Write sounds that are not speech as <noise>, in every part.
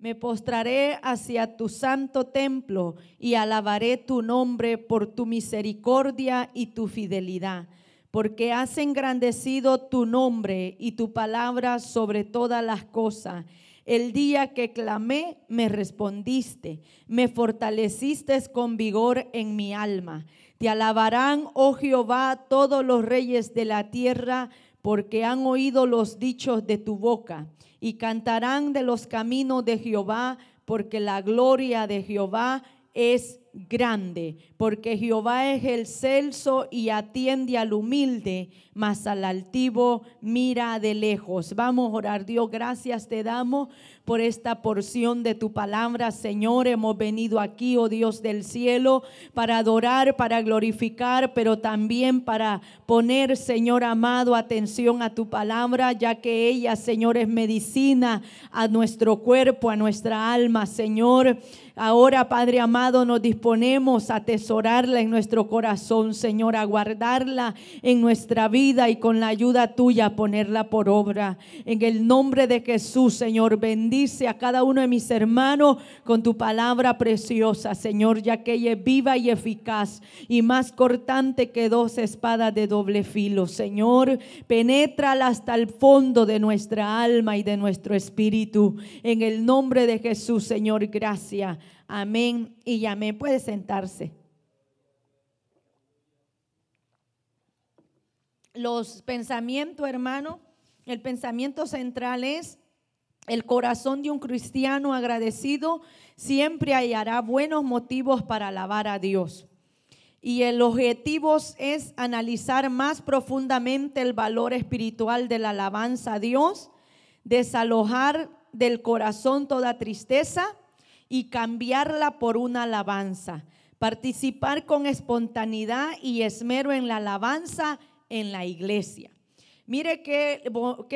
Me postraré hacia tu santo templo y alabaré tu nombre por tu misericordia y tu fidelidad, porque has engrandecido tu nombre y tu palabra sobre todas las cosas. El día que clamé, me respondiste, me fortaleciste con vigor en mi alma. Te alabarán, oh Jehová, todos los reyes de la tierra, porque han oído los dichos de tu boca y cantarán de los caminos de Jehová, porque la gloria de Jehová es grande, porque Jehová es el celso y atiende al humilde, mas al altivo mira de lejos. Vamos a orar, Dios, gracias te damos por esta porción de tu palabra, Señor. Hemos venido aquí, oh Dios del cielo, para adorar, para glorificar, pero también para poner, Señor amado, atención a tu palabra, ya que ella, Señor, es medicina a nuestro cuerpo, a nuestra alma, Señor. Ahora, Padre amado, nos disponemos a atesorarla en nuestro corazón, Señor, a guardarla en nuestra vida y con la ayuda tuya a ponerla por obra. En el nombre de Jesús, Señor, bendice a cada uno de mis hermanos con tu palabra preciosa, Señor, ya que ella es viva y eficaz y más cortante que dos espadas de doble filo, Señor. Penétrala hasta el fondo de nuestra alma y de nuestro espíritu. En el nombre de Jesús, Señor, gracias. Amén y amén. Puede sentarse. Los pensamientos, hermano, el pensamiento central es el corazón de un cristiano agradecido siempre hallará buenos motivos para alabar a Dios. Y el objetivo es analizar más profundamente el valor espiritual de la alabanza a Dios, desalojar del corazón toda tristeza y cambiarla por una alabanza. Participar con espontaneidad y esmero en la alabanza en la iglesia. Mire qué,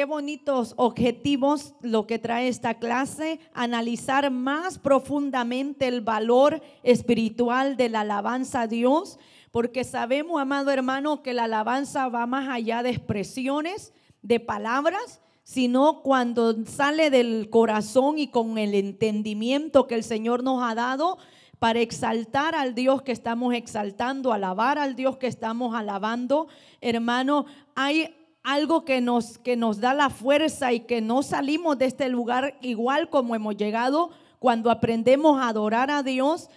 bonitos objetivos lo que trae esta clase, analizar más profundamente el valor espiritual de la alabanza a Dios, porque sabemos, amado hermano, que la alabanza va más allá de expresiones, de palabras, sino cuando sale del corazón y con el entendimiento que el Señor nos ha dado para exaltar al Dios que estamos exaltando, alabar al Dios que estamos alabando. Hermano, hay algo que nos, que nos da la fuerza y que no salimos de este lugar igual como hemos llegado cuando aprendemos a adorar a Dios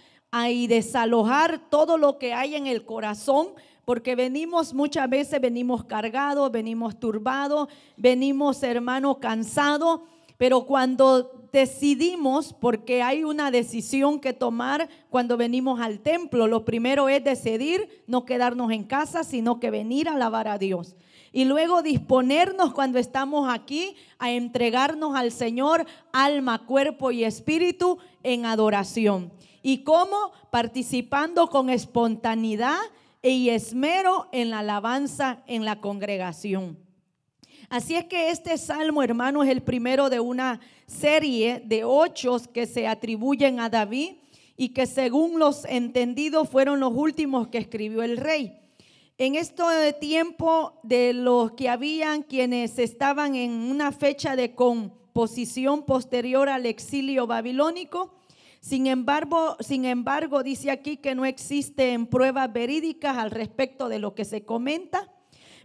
y desalojar todo lo que hay en el corazón porque venimos muchas veces, venimos cargados, venimos turbados, venimos hermano cansados, pero cuando decidimos, porque hay una decisión que tomar cuando venimos al templo, lo primero es decidir no quedarnos en casa, sino que venir a alabar a Dios y luego disponernos cuando estamos aquí a entregarnos al Señor, alma, cuerpo y espíritu en adoración. ¿Y cómo? Participando con espontaneidad y esmero en la alabanza en la congregación. Así es que este salmo, hermano, es el primero de una serie de ocho que se atribuyen a David y que según los entendidos fueron los últimos que escribió el rey. En este tiempo de los que habían quienes estaban en una fecha de composición posterior al exilio babilónico, sin embargo, sin embargo, dice aquí que no existen pruebas verídicas al respecto de lo que se comenta,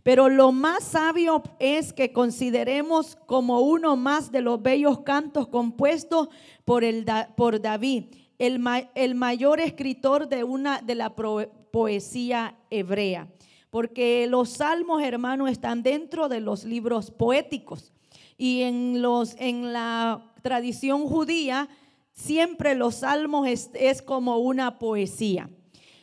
pero lo más sabio es que consideremos como uno más de los bellos cantos compuestos por, el, por David, el, el mayor escritor de, una, de la poesía hebrea porque los salmos, hermanos, están dentro de los libros poéticos. Y en, los, en la tradición judía, Siempre los salmos es, como una poesía.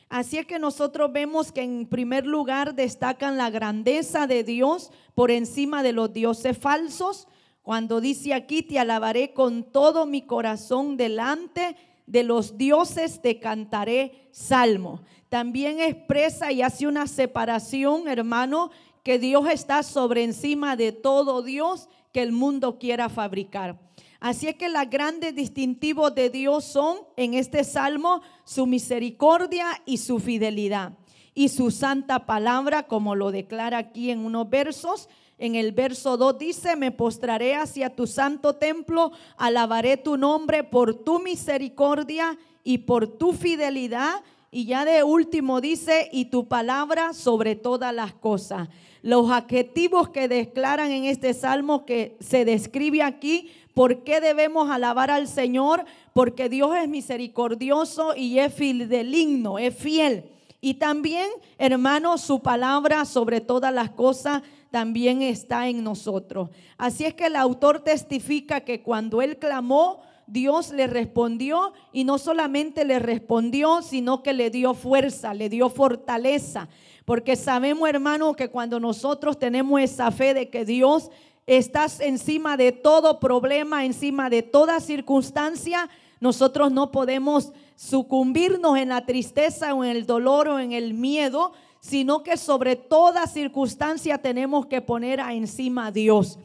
Así es que nosotros vemos que en primer lugar destacan la grandeza de Dios por encima de los dioses falsos. Cuando dice aquí, te alabaré con todo mi corazón delante de los dioses, te cantaré salmo. También expresa y hace una separación, hermano, que Dios está sobre encima de todo Dios que el mundo quiera fabricar. Así es que los grandes distintivos de Dios son en este salmo su misericordia y su fidelidad y su santa palabra, como lo declara aquí en unos versos. En el verso 2 dice, me postraré hacia tu santo templo, alabaré tu nombre por tu misericordia y por tu fidelidad. Y ya de último dice, y tu palabra sobre todas las cosas. Los adjetivos que declaran en este salmo que se describe aquí ¿Por qué debemos alabar al Señor? Porque Dios es misericordioso y es fideligno, es fiel. Y también, hermanos, su palabra sobre todas las cosas también está en nosotros. Así es que el autor testifica que cuando él clamó, Dios le respondió y no solamente le respondió, sino que le dio fuerza, le dio fortaleza. Porque sabemos, hermanos, que cuando nosotros tenemos esa fe de que Dios estás encima de todo problema, encima de toda circunstancia. Nosotros no podemos sucumbirnos en la tristeza o en el dolor o en el miedo, sino que sobre toda circunstancia tenemos que poner a encima a Dios.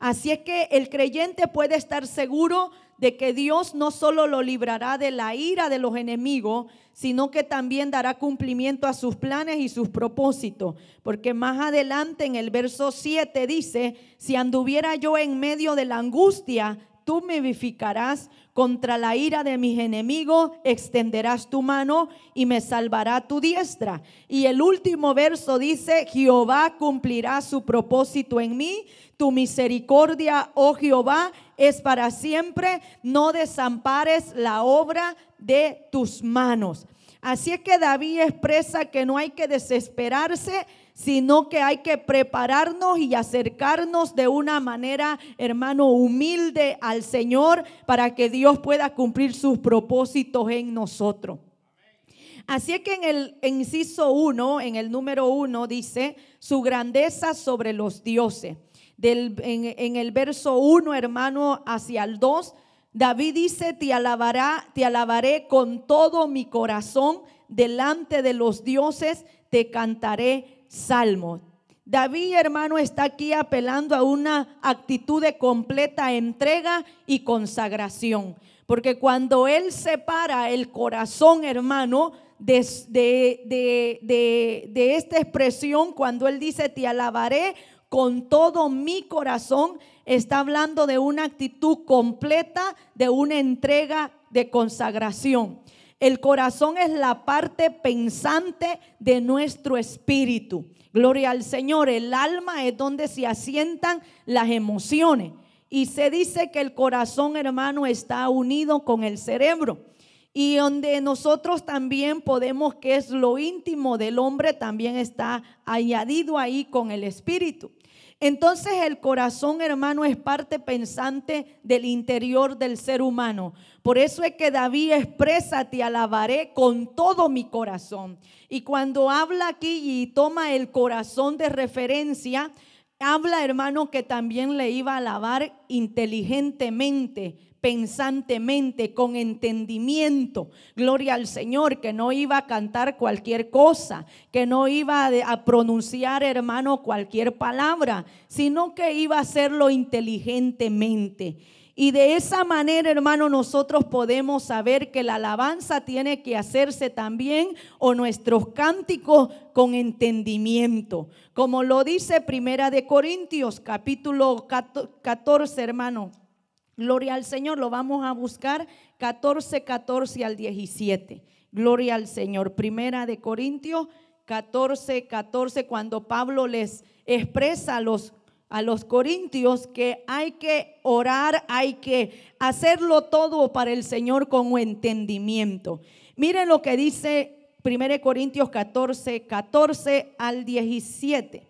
Así es que el creyente puede estar seguro de que Dios no solo lo librará de la ira de los enemigos, sino que también dará cumplimiento a sus planes y sus propósitos. Porque más adelante en el verso 7 dice, si anduviera yo en medio de la angustia, tú me vivificarás contra la ira de mis enemigos, extenderás tu mano y me salvará tu diestra. Y el último verso dice, Jehová cumplirá su propósito en mí, tu misericordia, oh Jehová, es para siempre. No desampares la obra de tus manos. Así es que David expresa que no hay que desesperarse, sino que hay que prepararnos y acercarnos de una manera, hermano, humilde al Señor para que Dios pueda cumplir sus propósitos en nosotros. Así es que en el inciso 1, en el número 1, dice, su grandeza sobre los dioses del, en, el verso 1, hermano, hacia el 2, David dice, te alabará, te alabaré con todo mi corazón delante de los dioses, te cantaré salmo David, hermano, está aquí apelando a una actitud de completa entrega y consagración. Porque cuando Él separa el corazón, hermano, de, esta expresión, cuando Él dice, te alabaré con todo mi corazón, está hablando de una actitud completa, de una entrega de consagración. El corazón es la parte pensante de nuestro espíritu. Gloria al Señor. El alma es donde se asientan las emociones. Y se dice que el corazón, hermano, está unido con el cerebro. Y donde nosotros también podemos, que es lo íntimo del hombre, también está añadido ahí con el espíritu. Entonces el corazón, hermano, es parte pensante del interior del ser humano. Por eso es que David expresa, te alabaré con todo mi corazón. Y cuando habla aquí y toma el corazón de referencia, Habla, hermano, que también le iba a alabar inteligentemente, pensantemente, con entendimiento. Gloria al Señor, que no iba a cantar cualquier cosa, que no iba a pronunciar, hermano, cualquier palabra, sino que iba a hacerlo inteligentemente. Y de esa manera, hermano, nosotros podemos saber que la alabanza tiene que hacerse también o nuestros cánticos con entendimiento. Como lo dice Primera de Corintios, capítulo 14, hermano. Gloria al Señor, lo vamos a buscar 14, 14 al 17. Gloria al Señor. Primera de Corintios 14, 14, cuando Pablo les expresa los a los corintios que hay que orar, hay que hacerlo todo para el Señor con entendimiento. Miren lo que dice 1 Corintios 14, 14 al 17.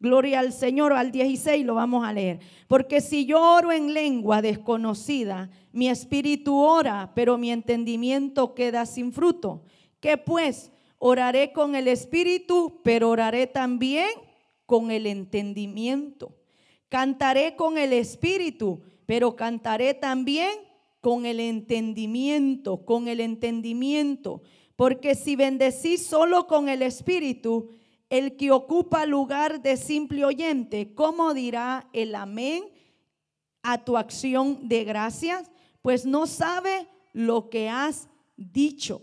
Gloria al Señor, al 16 lo vamos a leer. Porque si yo oro en lengua desconocida, mi espíritu ora, pero mi entendimiento queda sin fruto. ¿Qué pues? Oraré con el espíritu, pero oraré también con el entendimiento. Cantaré con el espíritu, pero cantaré también con el entendimiento, con el entendimiento. Porque si bendecís solo con el espíritu, el que ocupa lugar de simple oyente, ¿cómo dirá el amén a tu acción de gracias? Pues no sabe lo que has dicho.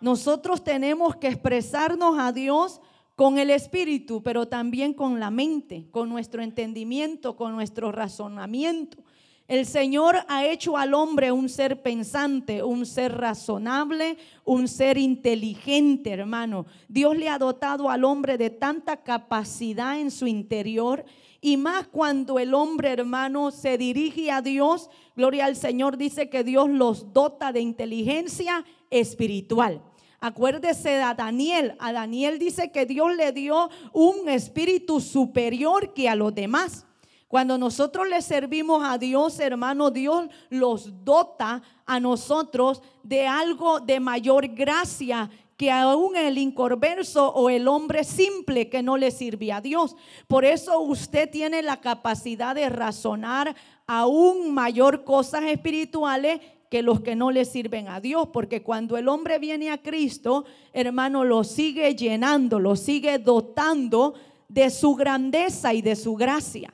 Nosotros tenemos que expresarnos a Dios con el espíritu, pero también con la mente, con nuestro entendimiento, con nuestro razonamiento. El Señor ha hecho al hombre un ser pensante, un ser razonable, un ser inteligente, hermano. Dios le ha dotado al hombre de tanta capacidad en su interior. Y más cuando el hombre, hermano, se dirige a Dios, gloria al Señor, dice que Dios los dota de inteligencia espiritual. Acuérdese de Daniel. A Daniel dice que Dios le dio un espíritu superior que a los demás. Cuando nosotros le servimos a Dios, hermano, Dios los dota a nosotros de algo de mayor gracia que aún el incorverso o el hombre simple que no le sirve a Dios. Por eso usted tiene la capacidad de razonar aún mayor cosas espirituales que los que no le sirven a Dios, porque cuando el hombre viene a Cristo, hermano, lo sigue llenando, lo sigue dotando de su grandeza y de su gracia.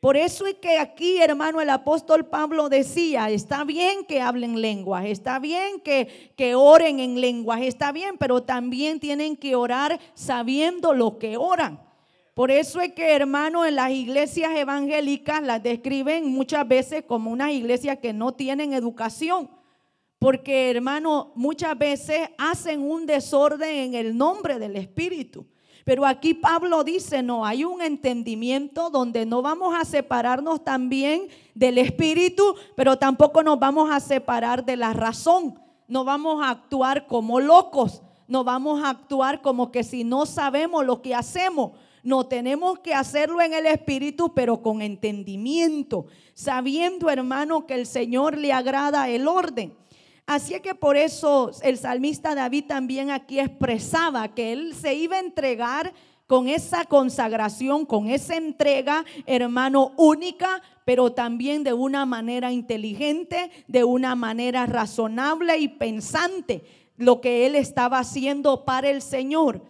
Por eso es que aquí, hermano, el apóstol Pablo decía, está bien que hablen lenguas, está bien que, que oren en lenguas, está bien, pero también tienen que orar sabiendo lo que oran. Por eso es que, hermano, en las iglesias evangélicas las describen muchas veces como unas iglesias que no tienen educación. Porque, hermano, muchas veces hacen un desorden en el nombre del Espíritu. Pero aquí Pablo dice, no, hay un entendimiento donde no vamos a separarnos también del espíritu, pero tampoco nos vamos a separar de la razón. No vamos a actuar como locos, no vamos a actuar como que si no sabemos lo que hacemos, no tenemos que hacerlo en el Espíritu, pero con entendimiento, sabiendo, hermano, que el Señor le agrada el orden. Así es que por eso el salmista David también aquí expresaba que él se iba a entregar con esa consagración, con esa entrega, hermano, única, pero también de una manera inteligente, de una manera razonable y pensante, lo que él estaba haciendo para el Señor.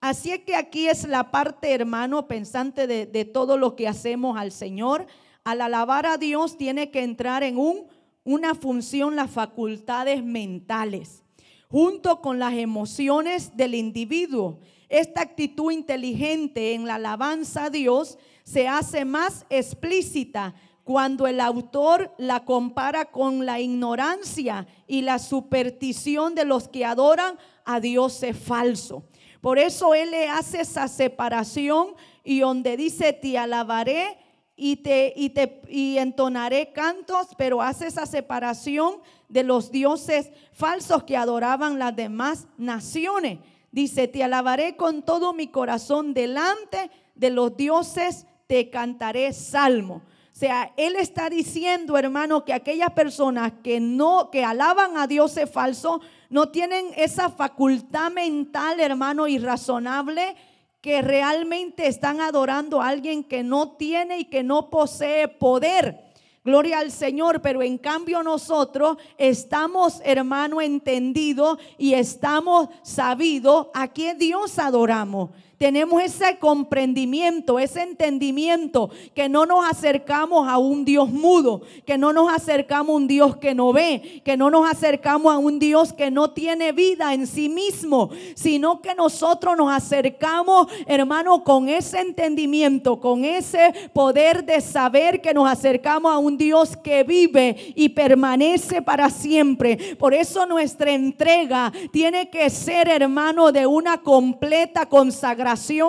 Así es que aquí es la parte, hermano, pensante de, todo lo que hacemos al Señor. Al alabar a Dios tiene que entrar en un, una función las facultades mentales, junto con las emociones del individuo. Esta actitud inteligente en la alabanza a Dios se hace más explícita cuando el autor la compara con la ignorancia y la superstición de los que adoran a Dios es falso. Por eso Él le hace esa separación y donde dice, te alabaré y te, y te y entonaré cantos, pero hace esa separación de los dioses falsos que adoraban las demás naciones. Dice, te alabaré con todo mi corazón delante de los dioses, te cantaré salmo. O sea, él está diciendo, hermano, que aquellas personas que no que alaban a dioses falsos, no tienen esa facultad mental, hermano, irrazonable que realmente están adorando a alguien que no tiene y que no posee poder. Gloria al Señor, pero en cambio nosotros estamos, hermano, entendido y estamos sabido a qué Dios adoramos tenemos ese comprendimiento, ese entendimiento, que no nos acercamos a un Dios mudo, que no nos acercamos a un Dios que no ve, que no nos acercamos a un Dios que no tiene vida en sí mismo, sino que nosotros nos acercamos, hermano, con ese entendimiento, con ese poder de saber que nos acercamos a un Dios que vive y permanece para siempre. Por eso nuestra entrega tiene que ser, hermano, de una completa consagración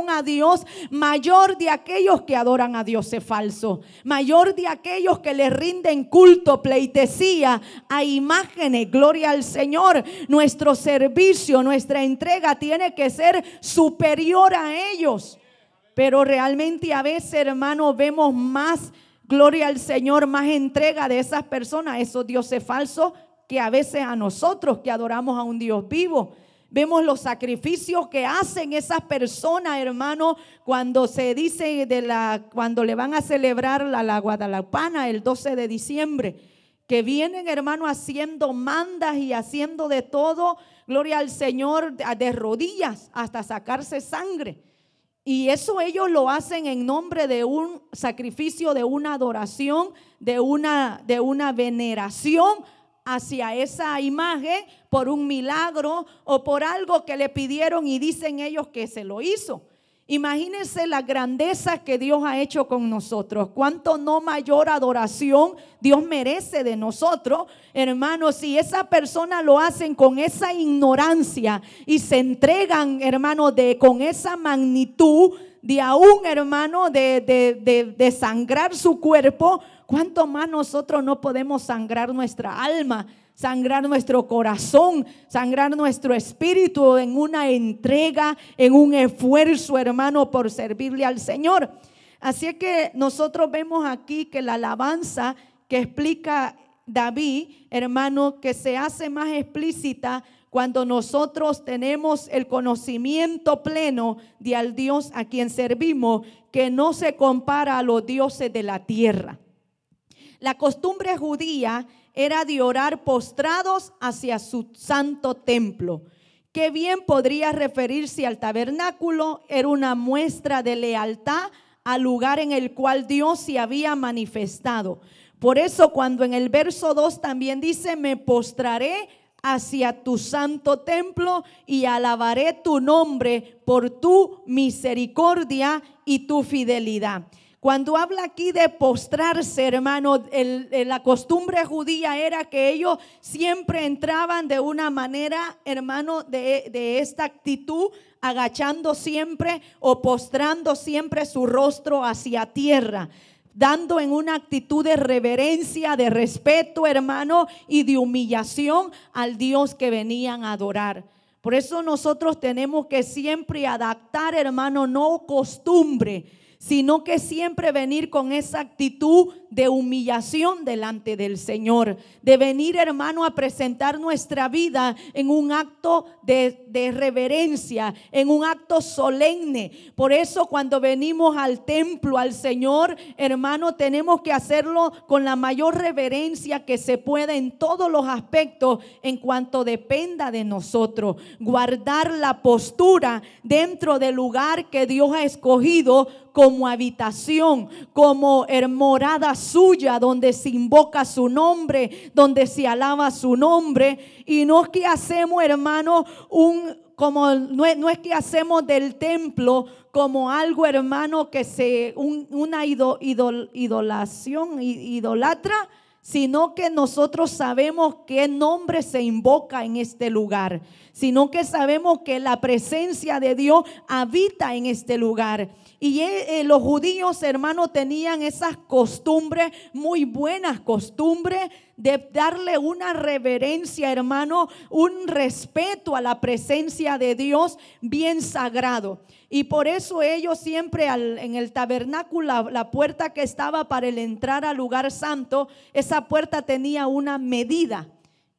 a Dios, mayor de aquellos que adoran a Dios es falso, mayor de aquellos que le rinden culto, pleitesía a imágenes. Gloria al Señor. Nuestro servicio, nuestra entrega tiene que ser superior a ellos. Pero realmente a veces, hermano, vemos más, gloria al Señor, más entrega de esas personas, esos dioses falsos, que a veces a nosotros que adoramos a un Dios vivo vemos los sacrificios que hacen esas personas, hermano, cuando se dice de la, cuando le van a celebrar la, la el 12 de diciembre, que vienen, hermano, haciendo mandas y haciendo de todo, gloria al Señor, de rodillas hasta sacarse sangre. Y eso ellos lo hacen en nombre de un sacrificio, de una adoración, de una, de una veneración hacia esa imagen por un milagro o por algo que le pidieron y dicen ellos que se lo hizo. Imagínense la grandeza que Dios ha hecho con nosotros. Cuánto no mayor adoración Dios merece de nosotros. Hermanos, si esa persona lo hacen con esa ignorancia y se entregan, hermanos, de, con esa magnitud de aún, hermano, de, de, de, de sangrar su cuerpo, cuánto más nosotros no podemos sangrar nuestra alma sangrar nuestro corazón, sangrar nuestro espíritu en una entrega, en un esfuerzo, hermano, por servirle al Señor. Así es que nosotros vemos aquí que la alabanza que explica David, hermano, que se hace más explícita cuando nosotros tenemos el conocimiento pleno de al Dios a quien servimos, que no se compara a los dioses de la tierra. La costumbre judía era de orar postrados hacia su santo templo, Qué bien podría referirse al tabernáculo, era una muestra de lealtad al lugar en el cual Dios se había manifestado. Por eso cuando en el verso 2 también dice, me postraré hacia tu santo templo y alabaré tu nombre por tu misericordia y tu fidelidad. Cuando habla aquí de postrarse, hermano, la costumbre judía era que ellos siempre entraban de una manera, hermano, de, de esta actitud, agachando siempre o postrando siempre su rostro hacia tierra dando en una actitud de reverencia, de respeto, hermano, y de humillación al Dios que venían a adorar. Por eso nosotros tenemos que siempre adaptar, hermano, no costumbre, sino que siempre venir con esa actitud de humillación delante del Señor, de venir hermano a presentar nuestra vida en un acto de, reverencia, en un acto solemne. Por eso cuando venimos al templo, al Señor, hermano, tenemos que hacerlo con la mayor reverencia que se pueda en todos los aspectos en cuanto dependa de nosotros. Guardar la postura dentro del lugar que Dios ha escogido como habitación, como morada suya, donde se invoca su nombre, donde se alaba su nombre. Y no es que hacemos, hermano, un... Como no es, que hacemos del templo como algo, hermano, que se, una idolación, idolatra, sino que nosotros sabemos qué nombre se invoca en este lugar, sino que sabemos que la presencia de Dios habita en este lugar. Y e, eh, los judíos, hermano, tenían esas costumbres, muy buenas costumbres, de darle una reverencia, hermano, un respeto a la presencia de Dios bien sagrado. Y por eso ellos siempre en el tabernáculo, la puerta que estaba para el entrar al lugar santo, esa puerta tenía una medida,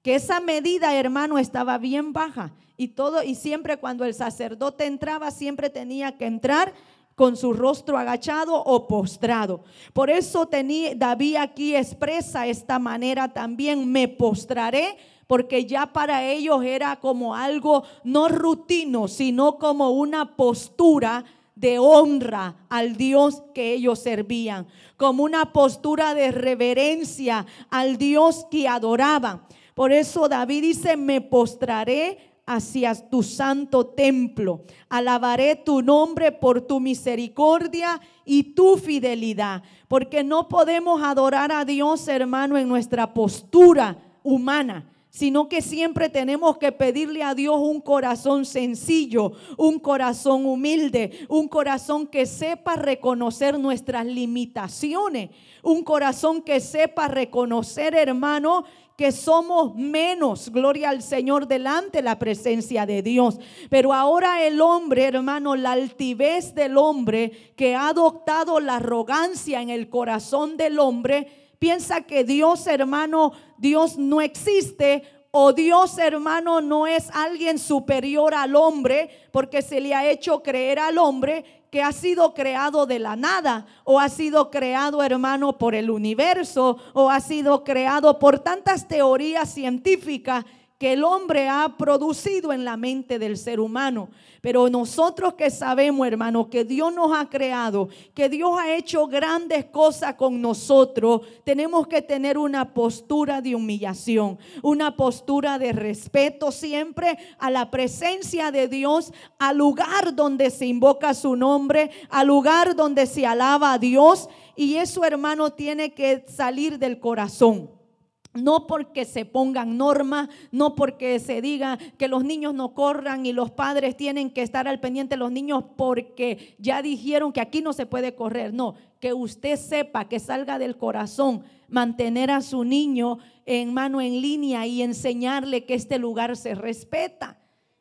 que esa medida, hermano, estaba bien baja. Y todo, y siempre cuando el sacerdote entraba, siempre tenía que entrar con su rostro agachado o postrado. Por eso tenía, David aquí expresa esta manera también, me postraré porque ya para ellos era como algo no rutino, sino como una postura de honra al Dios que ellos servían, como una postura de reverencia al Dios que adoraban. Por eso David dice, me postraré hacia tu santo templo. Alabaré tu nombre por tu misericordia y tu fidelidad, porque no podemos adorar a Dios, hermano, en nuestra postura humana sino que siempre tenemos que pedirle a Dios un corazón sencillo, un corazón humilde, un corazón que sepa reconocer nuestras limitaciones, un corazón que sepa reconocer, hermano, que somos menos, gloria al Señor, delante de la presencia de Dios. Pero ahora el hombre, hermano, la altivez del hombre que ha adoptado la arrogancia en el corazón del hombre, piensa que Dios, hermano, Dios no existe o Dios, hermano, no es alguien superior al hombre porque se le ha hecho creer al hombre que ha sido creado de la nada o ha sido creado, hermano, por el universo o ha sido creado por tantas teorías científicas que el hombre ha producido en la mente del ser humano. Pero nosotros que sabemos, hermano, que Dios nos ha creado, que Dios ha hecho grandes cosas con nosotros, tenemos que tener una postura de humillación, una postura de respeto siempre a la presencia de Dios, al lugar donde se invoca su nombre, al lugar donde se alaba a Dios. Y eso, hermano, tiene que salir del corazón. No porque se pongan normas, no porque se diga que los niños no corran y los padres tienen que estar al pendiente de los niños porque ya dijeron que aquí no se puede correr. No, que usted sepa, que salga del corazón mantener a su niño en mano en línea y enseñarle que este lugar se respeta.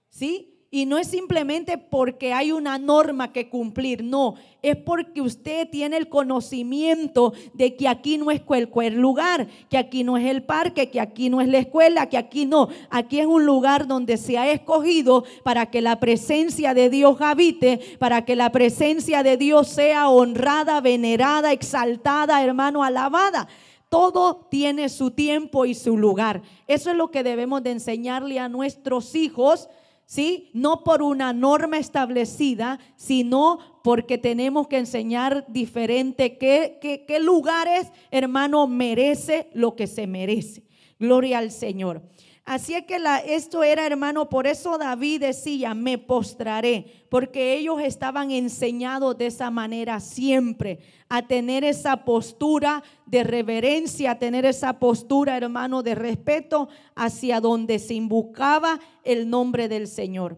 ¿Sí? Y no es simplemente porque hay una norma que cumplir, no, es porque usted tiene el conocimiento de que aquí no es cualquier lugar, que aquí no es el parque, que aquí no es la escuela, que aquí no, aquí es un lugar donde se ha escogido para que la presencia de Dios habite, para que la presencia de Dios sea honrada, venerada, exaltada, hermano, alabada. Todo tiene su tiempo y su lugar. Eso es lo que debemos de enseñarle a nuestros hijos ¿sí? No por una norma establecida, sino porque tenemos que enseñar diferente qué, qué, qué lugares, hermano, merece lo que se merece. Gloria al Señor. Así es que la, esto era, hermano, por eso David decía, me postraré, porque ellos estaban enseñados de esa manera siempre, a tener esa postura de reverencia, a tener esa postura, hermano, de respeto hacia donde se invocaba el nombre del Señor.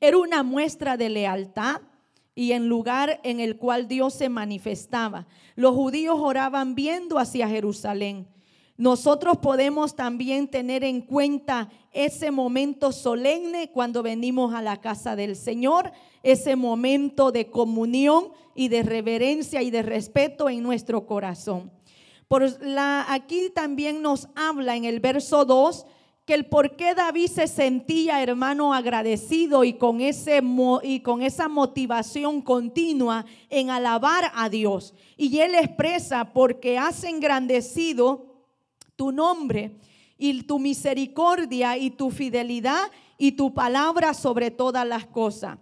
Era una muestra de lealtad y en lugar en el cual Dios se manifestaba. Los judíos oraban viendo hacia Jerusalén nosotros podemos también tener en cuenta ese momento solemne cuando venimos a la casa del Señor, ese momento de comunión y de reverencia y de respeto en nuestro corazón. Por aquí también nos habla en el verso 2 que el por qué David se sentía hermano agradecido y con, ese, y con esa motivación continua en alabar a Dios. Y él expresa porque has engrandecido tu nombre y tu misericordia y tu fidelidad y tu palabra sobre todas las cosas.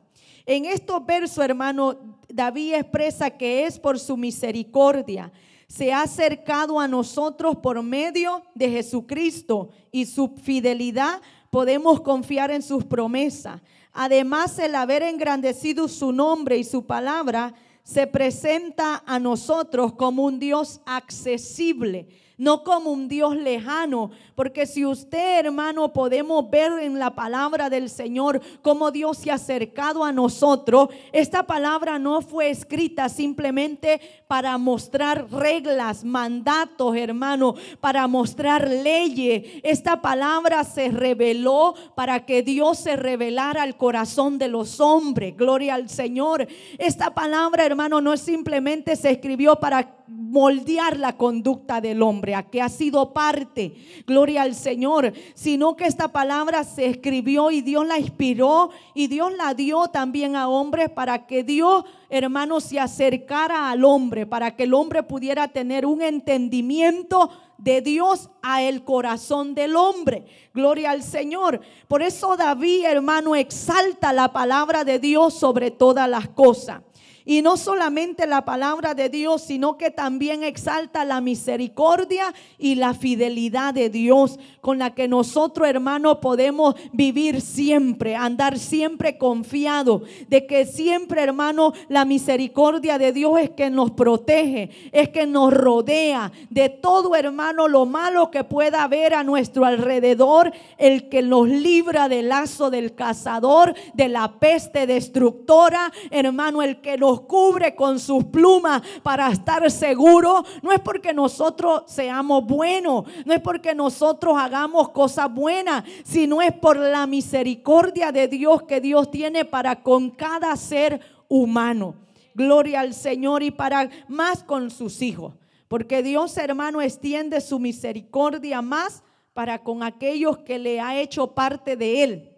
En estos versos, hermano, David expresa que es por su misericordia. Se ha acercado a nosotros por medio de Jesucristo y su fidelidad podemos confiar en sus promesas. Además, el haber engrandecido su nombre y su palabra se presenta a nosotros como un Dios accesible no como un Dios lejano, porque si usted, hermano, podemos ver en la palabra del Señor cómo Dios se ha acercado a nosotros, esta palabra no fue escrita simplemente para mostrar reglas, mandatos, hermano, para mostrar leyes. Esta palabra se reveló para que Dios se revelara al corazón de los hombres. Gloria al Señor. Esta palabra, hermano, no simplemente se escribió para moldear la conducta del hombre a que ha sido parte, gloria al Señor, sino que esta palabra se escribió y Dios la inspiró y Dios la dio también a hombres para que Dios, hermano, se acercara al hombre, para que el hombre pudiera tener un entendimiento de Dios a el corazón del hombre. Gloria al Señor. Por eso David, hermano, exalta la palabra de Dios sobre todas las cosas. Y no solamente la palabra de Dios, sino que también exalta la misericordia y la fidelidad de Dios con la que nosotros, hermanos, podemos vivir siempre, andar siempre confiado de que siempre, hermano, la misericordia de Dios es que nos protege, es que nos rodea de todo, hermano, lo malo que pueda haber a nuestro alrededor, el que nos libra del lazo del cazador, de la peste destructora, hermano, el que nos cubre con sus plumas para estar seguro No es porque nosotros seamos buenos, no es porque nosotros hagamos cosas buenas, sino es por la misericordia de Dios que Dios tiene para con cada ser humano. Gloria al Señor y para más con sus hijos. Porque Dios, hermano, extiende su misericordia más para con aquellos que le ha hecho parte de Él.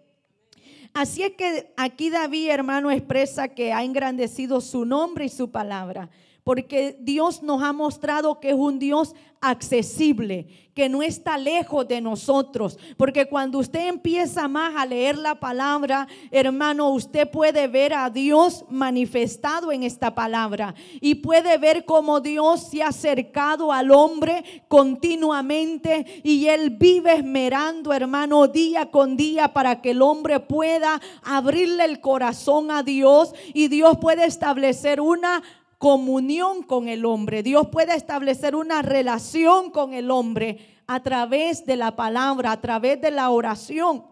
Así es que aquí David, hermano, expresa que ha engrandecido su nombre y su palabra porque Dios nos ha mostrado que es un Dios accesible, que no está lejos de nosotros, porque cuando usted empieza más a leer la palabra, hermano, usted puede ver a Dios manifestado en esta palabra y puede ver cómo Dios se ha acercado al hombre continuamente y él vive esmerando, hermano, día con día para que el hombre pueda abrirle el corazón a Dios y Dios puede establecer una comunión con el hombre. Dios puede establecer una relación con el hombre a través de la palabra, a través de la oración.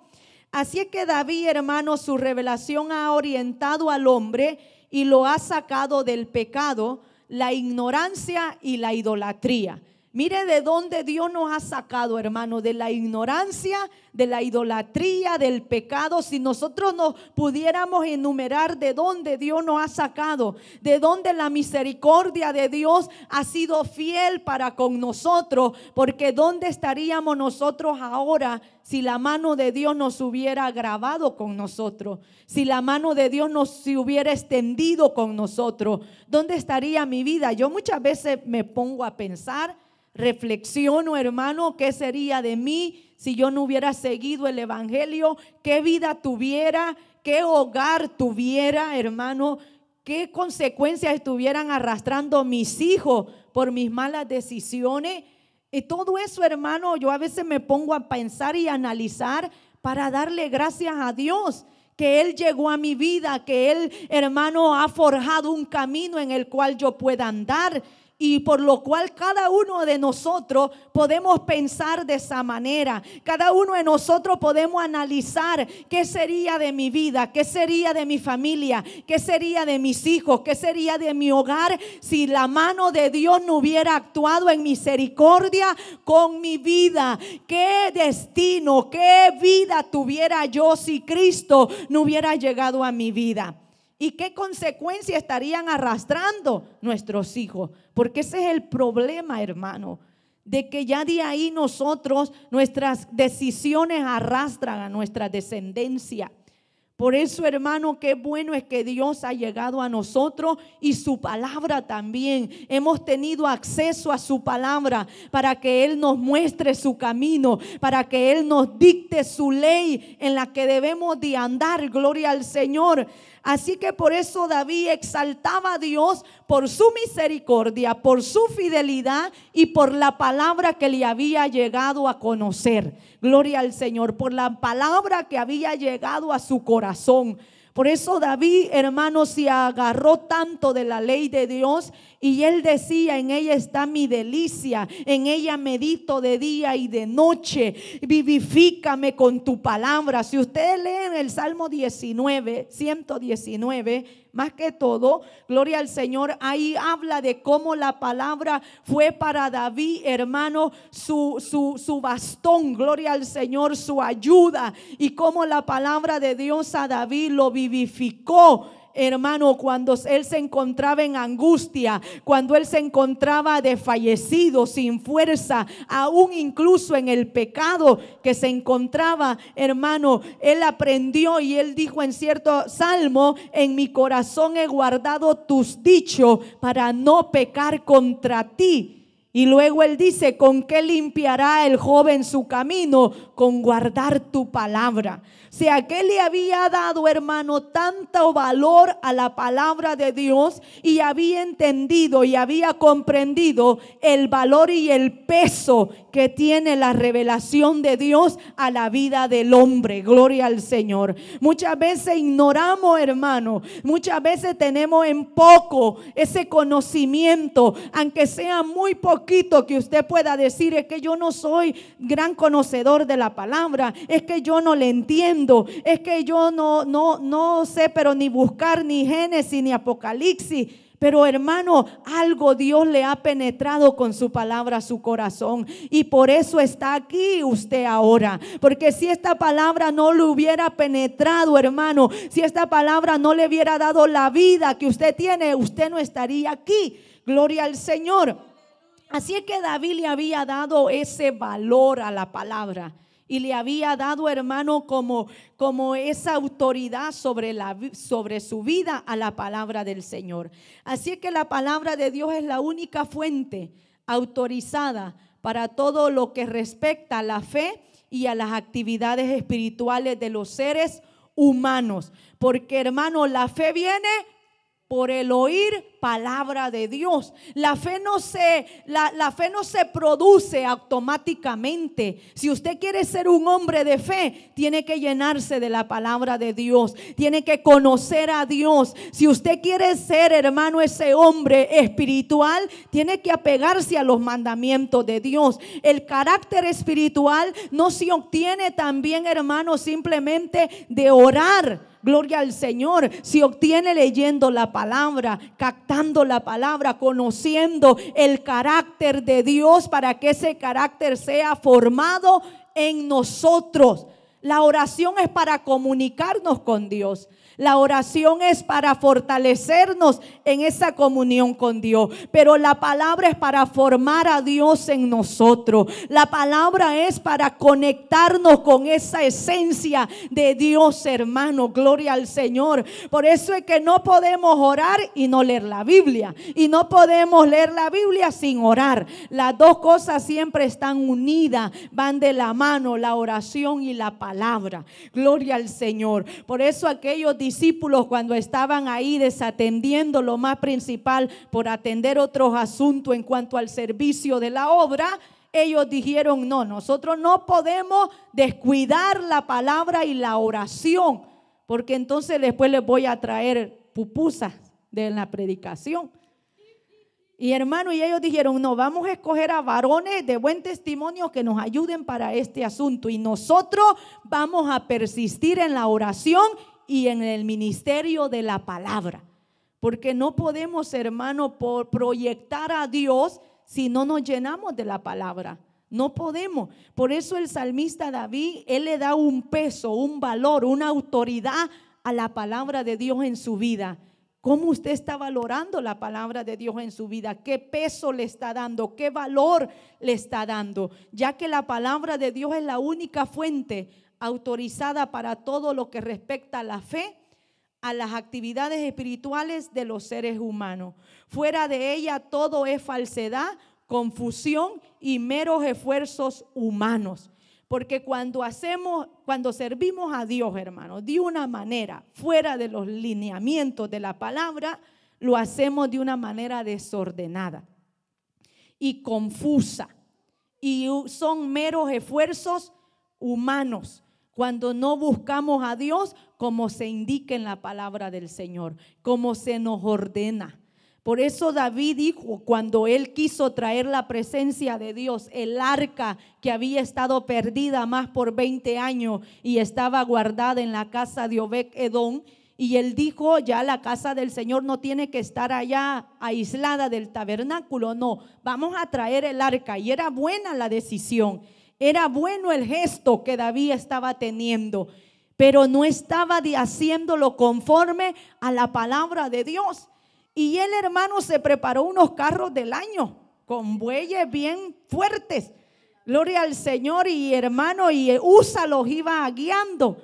Así es que David, hermano, su revelación ha orientado al hombre y lo ha sacado del pecado, la ignorancia y la idolatría. Mire de dónde Dios nos ha sacado, hermano, de la ignorancia, de la idolatría, del pecado. Si nosotros nos pudiéramos enumerar de dónde Dios nos ha sacado, de dónde la misericordia de Dios ha sido fiel para con nosotros, porque ¿dónde estaríamos nosotros ahora si la mano de Dios nos hubiera grabado con nosotros? Si la mano de Dios nos se hubiera extendido con nosotros, ¿dónde estaría mi vida? Yo muchas veces me pongo a pensar Reflexiono, hermano, ¿qué sería de mí si yo no hubiera seguido el Evangelio? ¿Qué vida tuviera? ¿Qué hogar tuviera, hermano? ¿Qué consecuencias estuvieran arrastrando mis hijos por mis malas decisiones? Y todo eso, hermano, yo a veces me pongo a pensar y analizar para darle gracias a Dios que Él llegó a mi vida, que Él, hermano, ha forjado un camino en el cual yo pueda andar, y por lo cual cada uno de nosotros podemos pensar de esa manera. Cada uno de nosotros podemos analizar qué sería de mi vida, qué sería de mi familia, qué sería de mis hijos, qué sería de mi hogar si la mano de Dios no hubiera actuado en misericordia con mi vida. Qué destino, qué vida tuviera yo si Cristo no hubiera llegado a mi vida. ¿Y qué consecuencia estarían arrastrando nuestros hijos? Porque ese es el problema, hermano, de que ya de ahí nosotros, nuestras decisiones arrastran a nuestra descendencia. Por eso, hermano, qué bueno es que Dios ha llegado a nosotros y su palabra también. Hemos tenido acceso a su palabra para que Él nos muestre su camino, para que Él nos dicte su ley en la que debemos de andar. Gloria al Señor. Así que por eso David exaltaba a Dios por su misericordia, por su fidelidad y por la palabra que le había llegado a conocer. Gloria al Señor, por la palabra que había llegado a su corazón. Por eso David, hermano, se agarró tanto de la ley de Dios y él decía, en ella está mi delicia, en ella medito de día y de noche, vivifícame con tu palabra. Si ustedes leen el Salmo 19, 119, más que todo, gloria al Señor, ahí habla de cómo la palabra fue para David, hermano, su, su, su bastón, gloria al Señor, su ayuda, y cómo la palabra de Dios a David lo vivificó hermano, cuando él se encontraba en angustia, cuando él se encontraba desfallecido, sin fuerza, aún incluso en el pecado que se encontraba, hermano, él aprendió y él dijo en cierto salmo, en mi corazón he guardado tus dichos para no pecar contra ti. Y luego él dice, ¿con qué limpiará el joven su camino? Con guardar tu palabra. Si aquel le había dado, hermano, tanto valor a la palabra de Dios y había entendido y había comprendido el valor y el peso que tiene la revelación de Dios a la vida del hombre. Gloria al Señor. Muchas veces ignoramos, hermano. Muchas veces tenemos en poco ese conocimiento, aunque sea muy poquito que usted pueda decir, es que yo no soy gran conocedor de la palabra, es que yo no le entiendo es que yo no, no, no sé, pero ni buscar ni Génesis ni Apocalipsis. Pero hermano, algo Dios le ha penetrado con su palabra a su corazón. Y por eso está aquí usted ahora. Porque si esta palabra no le hubiera penetrado, hermano, si esta palabra no le hubiera dado la vida que usted tiene, usted no estaría aquí. Gloria al Señor. Así es que David le había dado ese valor a la palabra y le había dado, hermano, como, como esa autoridad sobre, la, sobre su vida a la palabra del Señor. Así que la palabra de Dios es la única fuente autorizada para todo lo que respecta a la fe y a las actividades espirituales de los seres humanos. Porque, hermano, la fe viene por el oír palabra de Dios. La fe no se, la, fe no se produce automáticamente. Si usted quiere ser un hombre de fe, tiene que llenarse de la palabra de Dios. Tiene que conocer a Dios. Si usted quiere ser, hermano, ese hombre espiritual, tiene que apegarse a los mandamientos de Dios. El carácter espiritual no se obtiene también, hermano, simplemente de orar. Gloria al Señor. Se obtiene leyendo la palabra, captando la palabra, conociendo el carácter de Dios para que ese carácter sea formado en nosotros. La oración es para comunicarnos con Dios. La oración es para fortalecernos en esa comunión con Dios, pero la palabra es para formar a Dios en nosotros. La palabra es para conectarnos con esa esencia de Dios, hermano. Gloria al Señor. Por eso es que no podemos orar y no leer la Biblia. Y no podemos leer la Biblia sin orar. Las dos cosas siempre están unidas, van de la mano, la oración y la palabra. Gloria al Señor. Por eso aquellos discípulos cuando estaban ahí desatendiendo lo más principal por atender otros asuntos en cuanto al servicio de la obra, ellos dijeron, no, nosotros no podemos descuidar la palabra y la oración, porque entonces después les voy a traer pupusas de la predicación. Y hermano, y ellos dijeron, no, vamos a escoger a varones de buen testimonio que nos ayuden para este asunto. Y nosotros vamos a persistir en la oración y en el ministerio de la palabra. Porque no podemos, hermano, por proyectar a Dios si no nos llenamos de la palabra. No podemos. Por eso el salmista David, él le da un peso, un valor, una autoridad a la palabra de Dios en su vida. ¿Cómo usted está valorando la palabra de Dios en su vida? ¿Qué peso le está dando? ¿Qué valor le está dando? Ya que la palabra de Dios es la única fuente autorizada para todo lo que respecta a la fe, a las actividades espirituales de los seres humanos. Fuera de ella todo es falsedad, confusión y meros esfuerzos humanos. Porque cuando hacemos, cuando servimos a Dios, hermano, de una manera fuera de los lineamientos de la palabra, lo hacemos de una manera desordenada y confusa. Y son meros esfuerzos humanos cuando no buscamos a Dios como se indica en la palabra del Señor, como se nos ordena. Por eso David dijo, cuando él quiso traer la presencia de Dios, el arca que había estado perdida más por 20 años y estaba guardada en la casa de Obed Edom, y él dijo, ya la casa del Señor no tiene que estar allá aislada del tabernáculo, no, vamos a traer el arca. Y era buena la decisión. Era bueno el gesto que David estaba teniendo, pero no estaba haciéndolo conforme a la palabra de Dios. Y el hermano se preparó unos carros del año con bueyes bien fuertes. Gloria al Señor y hermano, y Usa los iba guiando.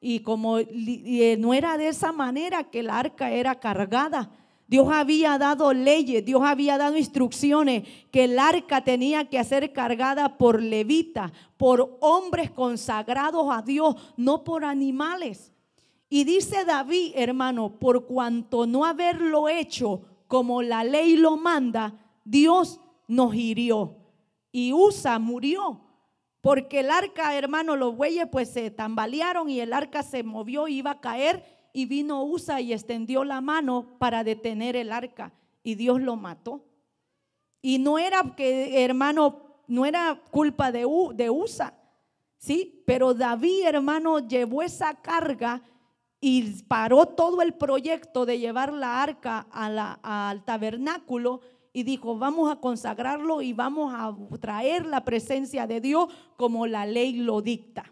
Y como no era de esa manera que el arca era cargada, Dios había dado leyes, Dios había dado instrucciones que el arca tenía que ser cargada por levita, por hombres consagrados a Dios, no por animales. Y dice David, hermano, por cuanto no haberlo hecho como la ley lo manda, Dios nos hirió. Y Usa murió. Porque el arca, hermano, los bueyes pues se tambalearon y el arca se movió, iba a caer y vino Usa y extendió la mano para detener el arca y Dios lo mató. Y no era que hermano, no era culpa de, de Usa, ¿sí? Pero David, hermano, llevó esa carga y paró todo el proyecto de llevar la arca al tabernáculo y dijo, vamos a consagrarlo y vamos a traer la presencia de Dios como la ley lo dicta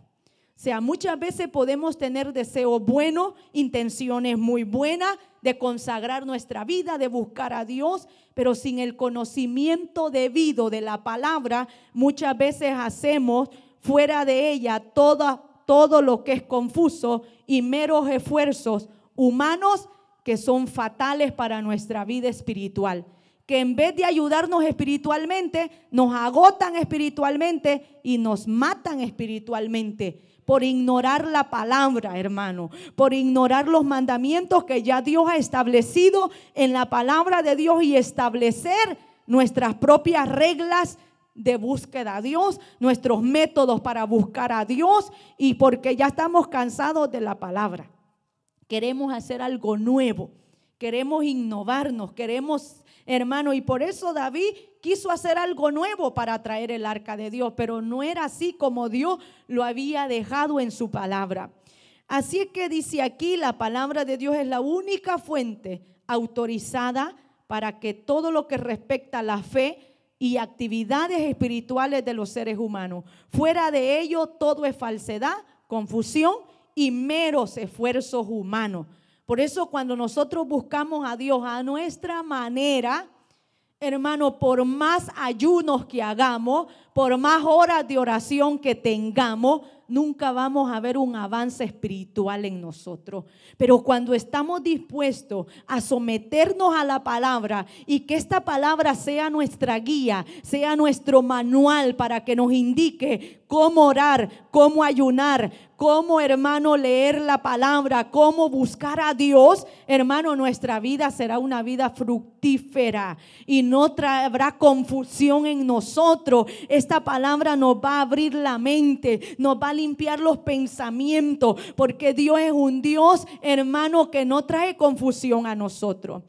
sea, muchas veces podemos tener deseos buenos, intenciones muy buenas de consagrar nuestra vida, de buscar a Dios, pero sin el conocimiento debido de la palabra, muchas veces hacemos fuera de ella todo lo que es confuso y meros esfuerzos humanos que son fatales para nuestra vida espiritual que en vez de ayudarnos espiritualmente, nos agotan espiritualmente y nos matan espiritualmente por ignorar la palabra, hermano, por ignorar los mandamientos que ya Dios ha establecido en la palabra de Dios y establecer nuestras propias reglas de búsqueda a Dios, nuestros métodos para buscar a Dios y porque ya estamos cansados de la palabra. Queremos hacer algo nuevo, queremos innovarnos, queremos, hermano, y por eso David quiso hacer algo nuevo para traer el arca de Dios, pero no era así como Dios lo había dejado en su palabra. Así es que dice aquí, la palabra de Dios es la única fuente autorizada para que todo lo que respecta a la fe y actividades espirituales de los seres humanos, fuera de ello todo es falsedad, confusión y meros esfuerzos humanos. Por eso cuando nosotros buscamos a Dios a nuestra manera, Hermano, por más ayunos que hagamos, por más horas de oración que tengamos, nunca vamos a ver un avance espiritual en nosotros. Pero cuando estamos dispuestos a someternos a la palabra y que esta palabra sea nuestra guía, sea nuestro manual para que nos indique cómo orar, cómo ayunar, cómo hermano leer la palabra, cómo buscar a Dios, hermano, nuestra vida será una vida fructífera y no traerá confusión en nosotros. Esta palabra nos va a abrir la mente, nos va a limpiar los pensamientos, porque Dios es un Dios, hermano, que no trae confusión a nosotros.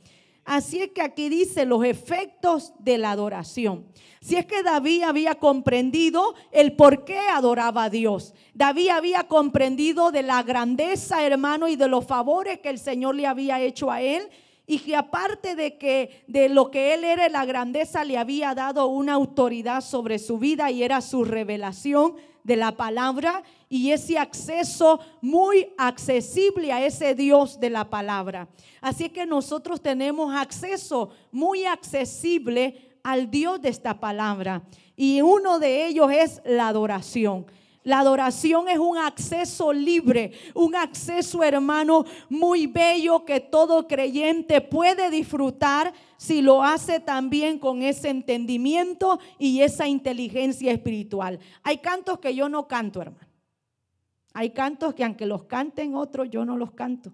Así es que aquí dice los efectos de la adoración. Si es que David había comprendido el por qué adoraba a Dios. David había comprendido de la grandeza, hermano, y de los favores que el Señor le había hecho a él. Y que aparte de que de lo que él era la grandeza, le había dado una autoridad sobre su vida y era su revelación de la palabra y ese acceso muy accesible a ese Dios de la palabra. Así que nosotros tenemos acceso muy accesible al Dios de esta palabra. Y uno de ellos es la adoración. La adoración es un acceso libre, un acceso hermano muy bello que todo creyente puede disfrutar si lo hace también con ese entendimiento y esa inteligencia espiritual. Hay cantos que yo no canto, hermano. Hay cantos que aunque los canten otros, yo no los canto.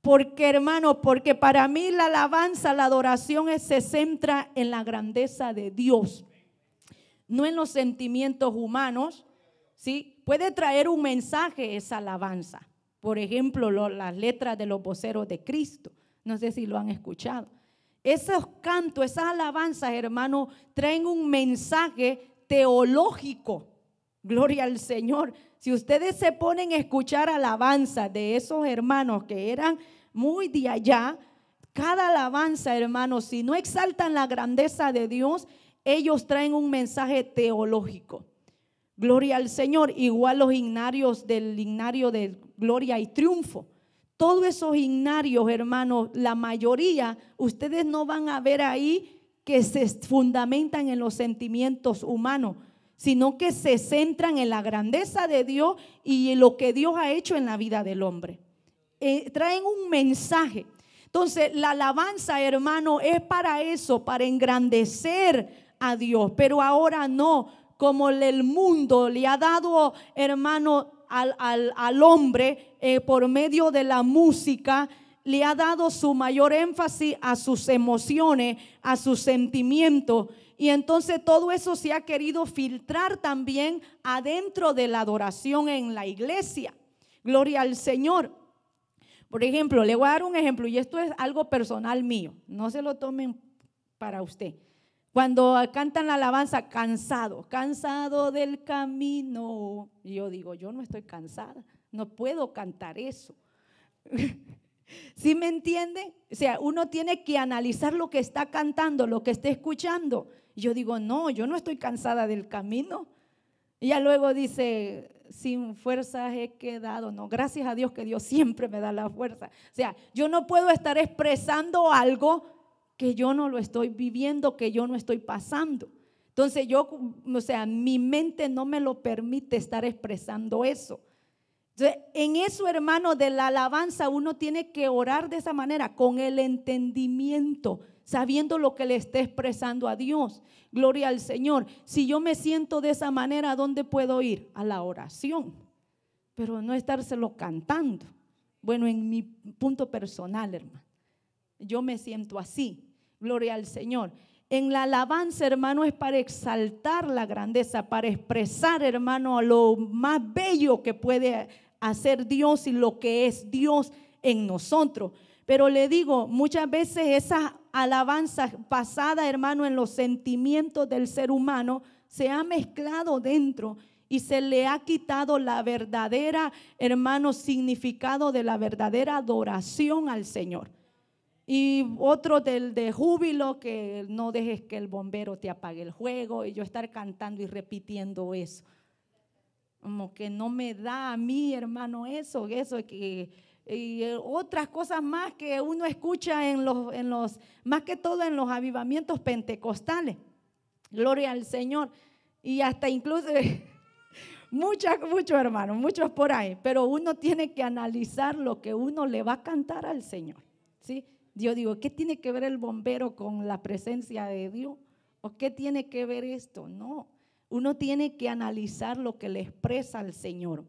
Porque, hermano, porque para mí la alabanza, la adoración se centra en la grandeza de Dios, no en los sentimientos humanos, ¿sí? Puede traer un mensaje esa alabanza. Por ejemplo, las letras de los voceros de Cristo. No sé si lo han escuchado. Esos cantos, esas alabanzas, hermanos traen un mensaje teológico. Gloria al Señor. Si ustedes se ponen a escuchar alabanzas de esos hermanos que eran muy de allá, cada alabanza, hermano, si no exaltan la grandeza de Dios, ellos traen un mensaje teológico. Gloria al Señor, igual los ignarios del ignario de gloria y triunfo. Todos esos ignarios, hermanos, la mayoría, ustedes no van a ver ahí que se fundamentan en los sentimientos humanos, sino que se centran en la grandeza de Dios y en lo que Dios ha hecho en la vida del hombre. Eh, traen un mensaje. Entonces, la alabanza, hermano, es para eso, para engrandecer a Dios. Pero ahora no, como el mundo le ha dado, hermano, al, hombre eh, por medio de la música, le ha dado su mayor énfasis a sus emociones, a sus sentimientos. Y entonces todo eso se ha querido filtrar también adentro de la adoración en la iglesia. Gloria al Señor. Por ejemplo, le voy a dar un ejemplo y esto es algo personal mío. No se lo tomen para usted. Cuando cantan la alabanza, cansado, cansado del camino. yo digo, yo no estoy cansada, no puedo cantar eso. <laughs> ¿Sí me entiende? O sea, uno tiene que analizar lo que está cantando, lo que está escuchando. Yo digo, no, yo no estoy cansada del camino. Y ya luego dice, sin fuerzas he quedado. No, gracias a Dios que Dios siempre me da la fuerza. O sea, yo no puedo estar expresando algo que yo no lo estoy viviendo, que yo no estoy pasando. Entonces yo, o sea, mi mente no me lo permite estar expresando eso. Entonces, en eso, hermano, de la alabanza uno tiene que orar de esa manera, con el entendimiento, sabiendo lo que le está expresando a Dios. Gloria al Señor. Si yo me siento de esa manera, ¿a dónde puedo ir? A la oración, pero no estárselo cantando. Bueno, en mi punto personal, hermano, yo me siento así, Gloria al Señor. En la alabanza, hermano, es para exaltar la grandeza, para expresar, hermano, lo más bello que puede hacer Dios y lo que es Dios en nosotros. Pero le digo, muchas veces esa alabanza pasada hermano, en los sentimientos del ser humano, se ha mezclado dentro y se le ha quitado la verdadera, hermano, significado de la verdadera adoración al Señor. Y otro del de júbilo, que no dejes que el bombero te apague el juego y yo estar cantando y repitiendo eso. Como que no me da a mí, hermano, eso, eso y eh, otras cosas más que uno escucha en los, en los, más que todo en los avivamientos pentecostales. Gloria al Señor. Y hasta incluso, <laughs> muchas, muchos hermanos, muchos por ahí, pero uno tiene que analizar lo que uno le va a cantar al Señor. ¿sí? Yo digo, ¿qué tiene que ver el bombero con la presencia de Dios? ¿O qué tiene que ver esto? No, uno tiene que analizar lo que le expresa al Señor.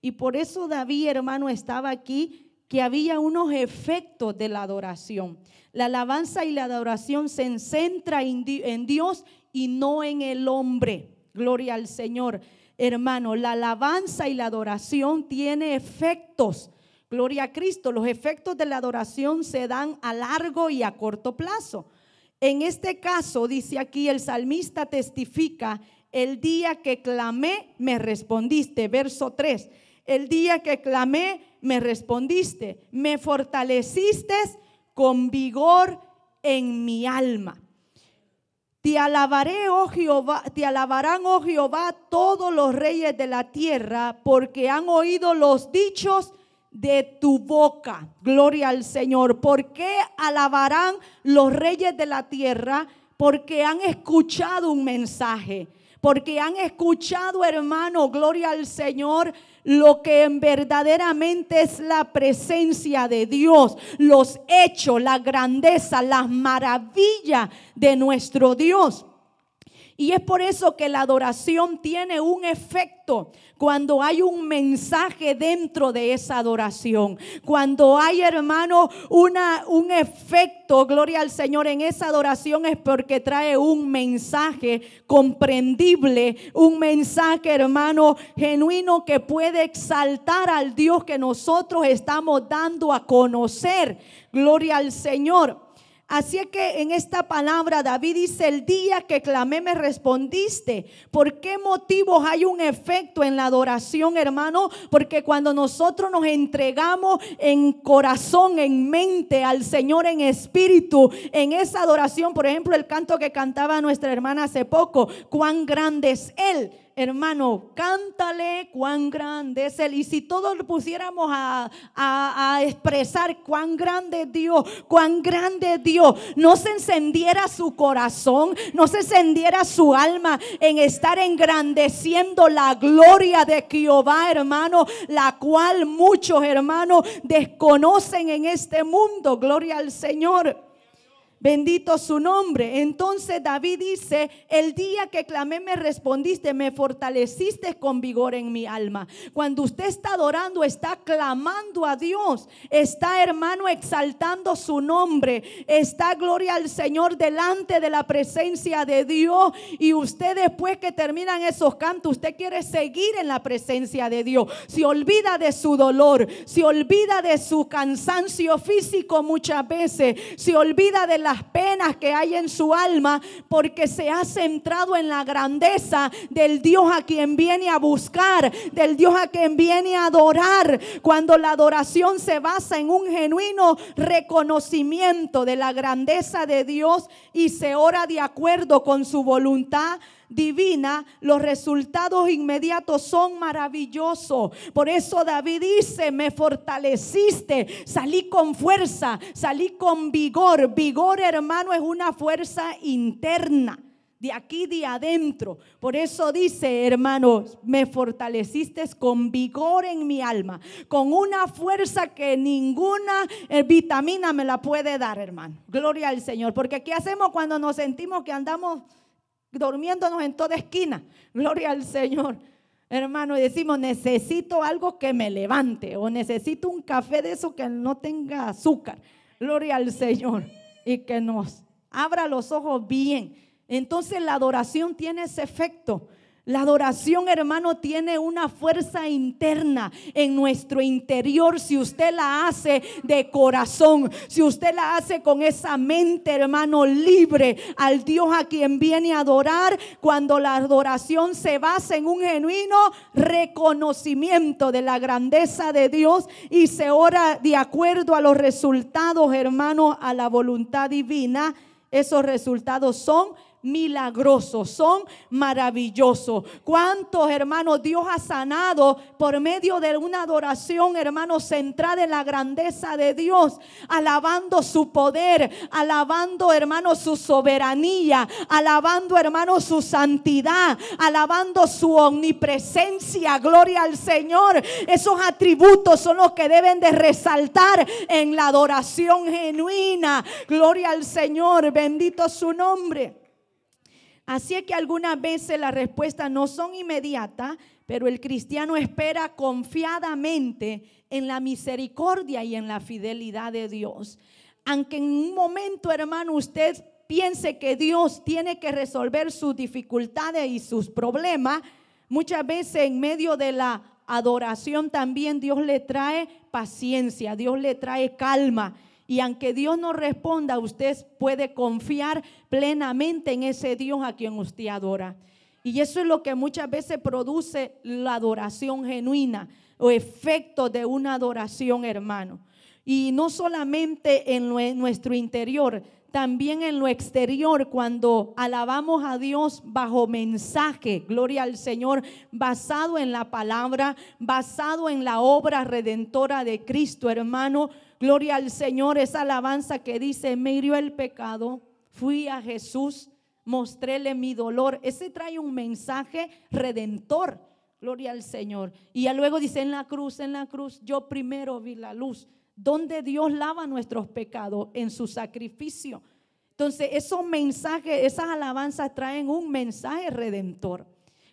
Y por eso David, hermano, estaba aquí que había unos efectos de la adoración. La alabanza y la adoración se centra en Dios y no en el hombre. Gloria al Señor. Hermano, la alabanza y la adoración tiene efectos Gloria a Cristo, los efectos de la adoración se dan a largo y a corto plazo. En este caso, dice aquí, el salmista testifica, el día que clamé, me respondiste. Verso 3, el día que clamé, me respondiste, me fortaleciste con vigor en mi alma. Te alabaré, oh Jehová, te alabarán, oh Jehová, todos los reyes de la tierra, porque han oído los dichos de tu boca. Gloria al Señor. ¿Por qué alabarán los reyes de la tierra? Porque han escuchado un mensaje. Porque han escuchado, hermano, gloria al Señor, lo que en verdaderamente es la presencia de Dios, los hechos, la grandeza, las maravillas de nuestro Dios. Y es por eso que la adoración tiene un efecto cuando hay un mensaje dentro de esa adoración. Cuando hay, hermano, una, un efecto, gloria al Señor, en esa adoración es porque trae un mensaje comprendible, un mensaje, hermano, genuino que puede exaltar al Dios que nosotros estamos dando a conocer. Gloria al Señor. Así que en esta palabra David dice, el día que clamé me respondiste. ¿Por qué motivos hay un efecto en la adoración, hermano? Porque cuando nosotros nos entregamos en corazón, en mente, al Señor en espíritu, en esa adoración, por ejemplo, el canto que cantaba nuestra hermana hace poco, cuán grande es Él hermano, cántale cuán grande es Él. Y si todos pusiéramos a, a, expresar cuán grande es Dios, cuán grande es Dios, no se encendiera su corazón, no se encendiera su alma en estar engrandeciendo la gloria de Jehová, hermano, la cual muchos hermanos desconocen en este mundo. Gloria al Señor. Bendito su nombre. Entonces David dice, el día que clamé me respondiste, me fortaleciste con vigor en mi alma. Cuando usted está adorando, está clamando a Dios, está hermano exaltando su nombre, está gloria al Señor delante de la presencia de Dios. Y usted después que terminan esos cantos, usted quiere seguir en la presencia de Dios. Se olvida de su dolor, se olvida de su cansancio físico muchas veces, se olvida de la penas que hay en su alma porque se ha centrado en la grandeza del Dios a quien viene a buscar, del Dios a quien viene a adorar. Cuando la adoración se basa en un genuino reconocimiento de la grandeza de Dios y se ora de acuerdo con su voluntad, divina, los resultados inmediatos son maravillosos. Por eso David dice, me fortaleciste, salí con fuerza, salí con vigor. Vigor, hermano, es una fuerza interna de aquí de adentro. Por eso dice, hermano me fortaleciste con vigor en mi alma, con una fuerza que ninguna eh, vitamina me la puede dar, hermano. Gloria al Señor. Porque ¿qué hacemos cuando nos sentimos que andamos durmiéndonos en toda esquina. Gloria al Señor. Hermano, y decimos, necesito algo que me levante o necesito un café de eso que no tenga azúcar. Gloria al Señor. Y que nos abra los ojos bien. Entonces la adoración tiene ese efecto. La adoración, hermano, tiene una fuerza interna en nuestro interior si usted la hace de corazón, si usted la hace con esa mente, hermano, libre al Dios a quien viene a adorar, cuando la adoración se basa en un genuino reconocimiento de la grandeza de Dios y se ora de acuerdo a los resultados, hermano, a la voluntad divina, esos resultados son milagrosos, son maravillosos. ¿Cuántos hermanos Dios ha sanado por medio de una adoración, hermanos, centrada en la grandeza de Dios, alabando su poder, alabando, hermanos, su soberanía, alabando, hermanos, su santidad, alabando su omnipresencia, gloria al Señor. Esos atributos son los que deben de resaltar en la adoración genuina. Gloria al Señor, bendito su nombre. Así es que algunas veces las respuestas no son inmediatas, pero el cristiano espera confiadamente en la misericordia y en la fidelidad de Dios. Aunque en un momento, hermano, usted piense que Dios tiene que resolver sus dificultades y sus problemas, muchas veces en medio de la adoración también Dios le trae paciencia, Dios le trae calma. Y aunque Dios no responda, usted puede confiar plenamente en ese Dios a quien usted adora. Y eso es lo que muchas veces produce la adoración genuina o efecto de una adoración, hermano. Y no solamente en, en nuestro interior, también en lo exterior, cuando alabamos a Dios bajo mensaje, gloria al Señor, basado en la palabra, basado en la obra redentora de Cristo, hermano, Gloria al Señor, esa alabanza que dice, me hirió el pecado, fui a Jesús, mostréle mi dolor. Ese trae un mensaje redentor. Gloria al Señor. Y ya luego dice, en la cruz, en la cruz, yo primero vi la luz, donde Dios lava nuestros pecados en su sacrificio. Entonces, esos mensajes, esas alabanzas traen un mensaje redentor.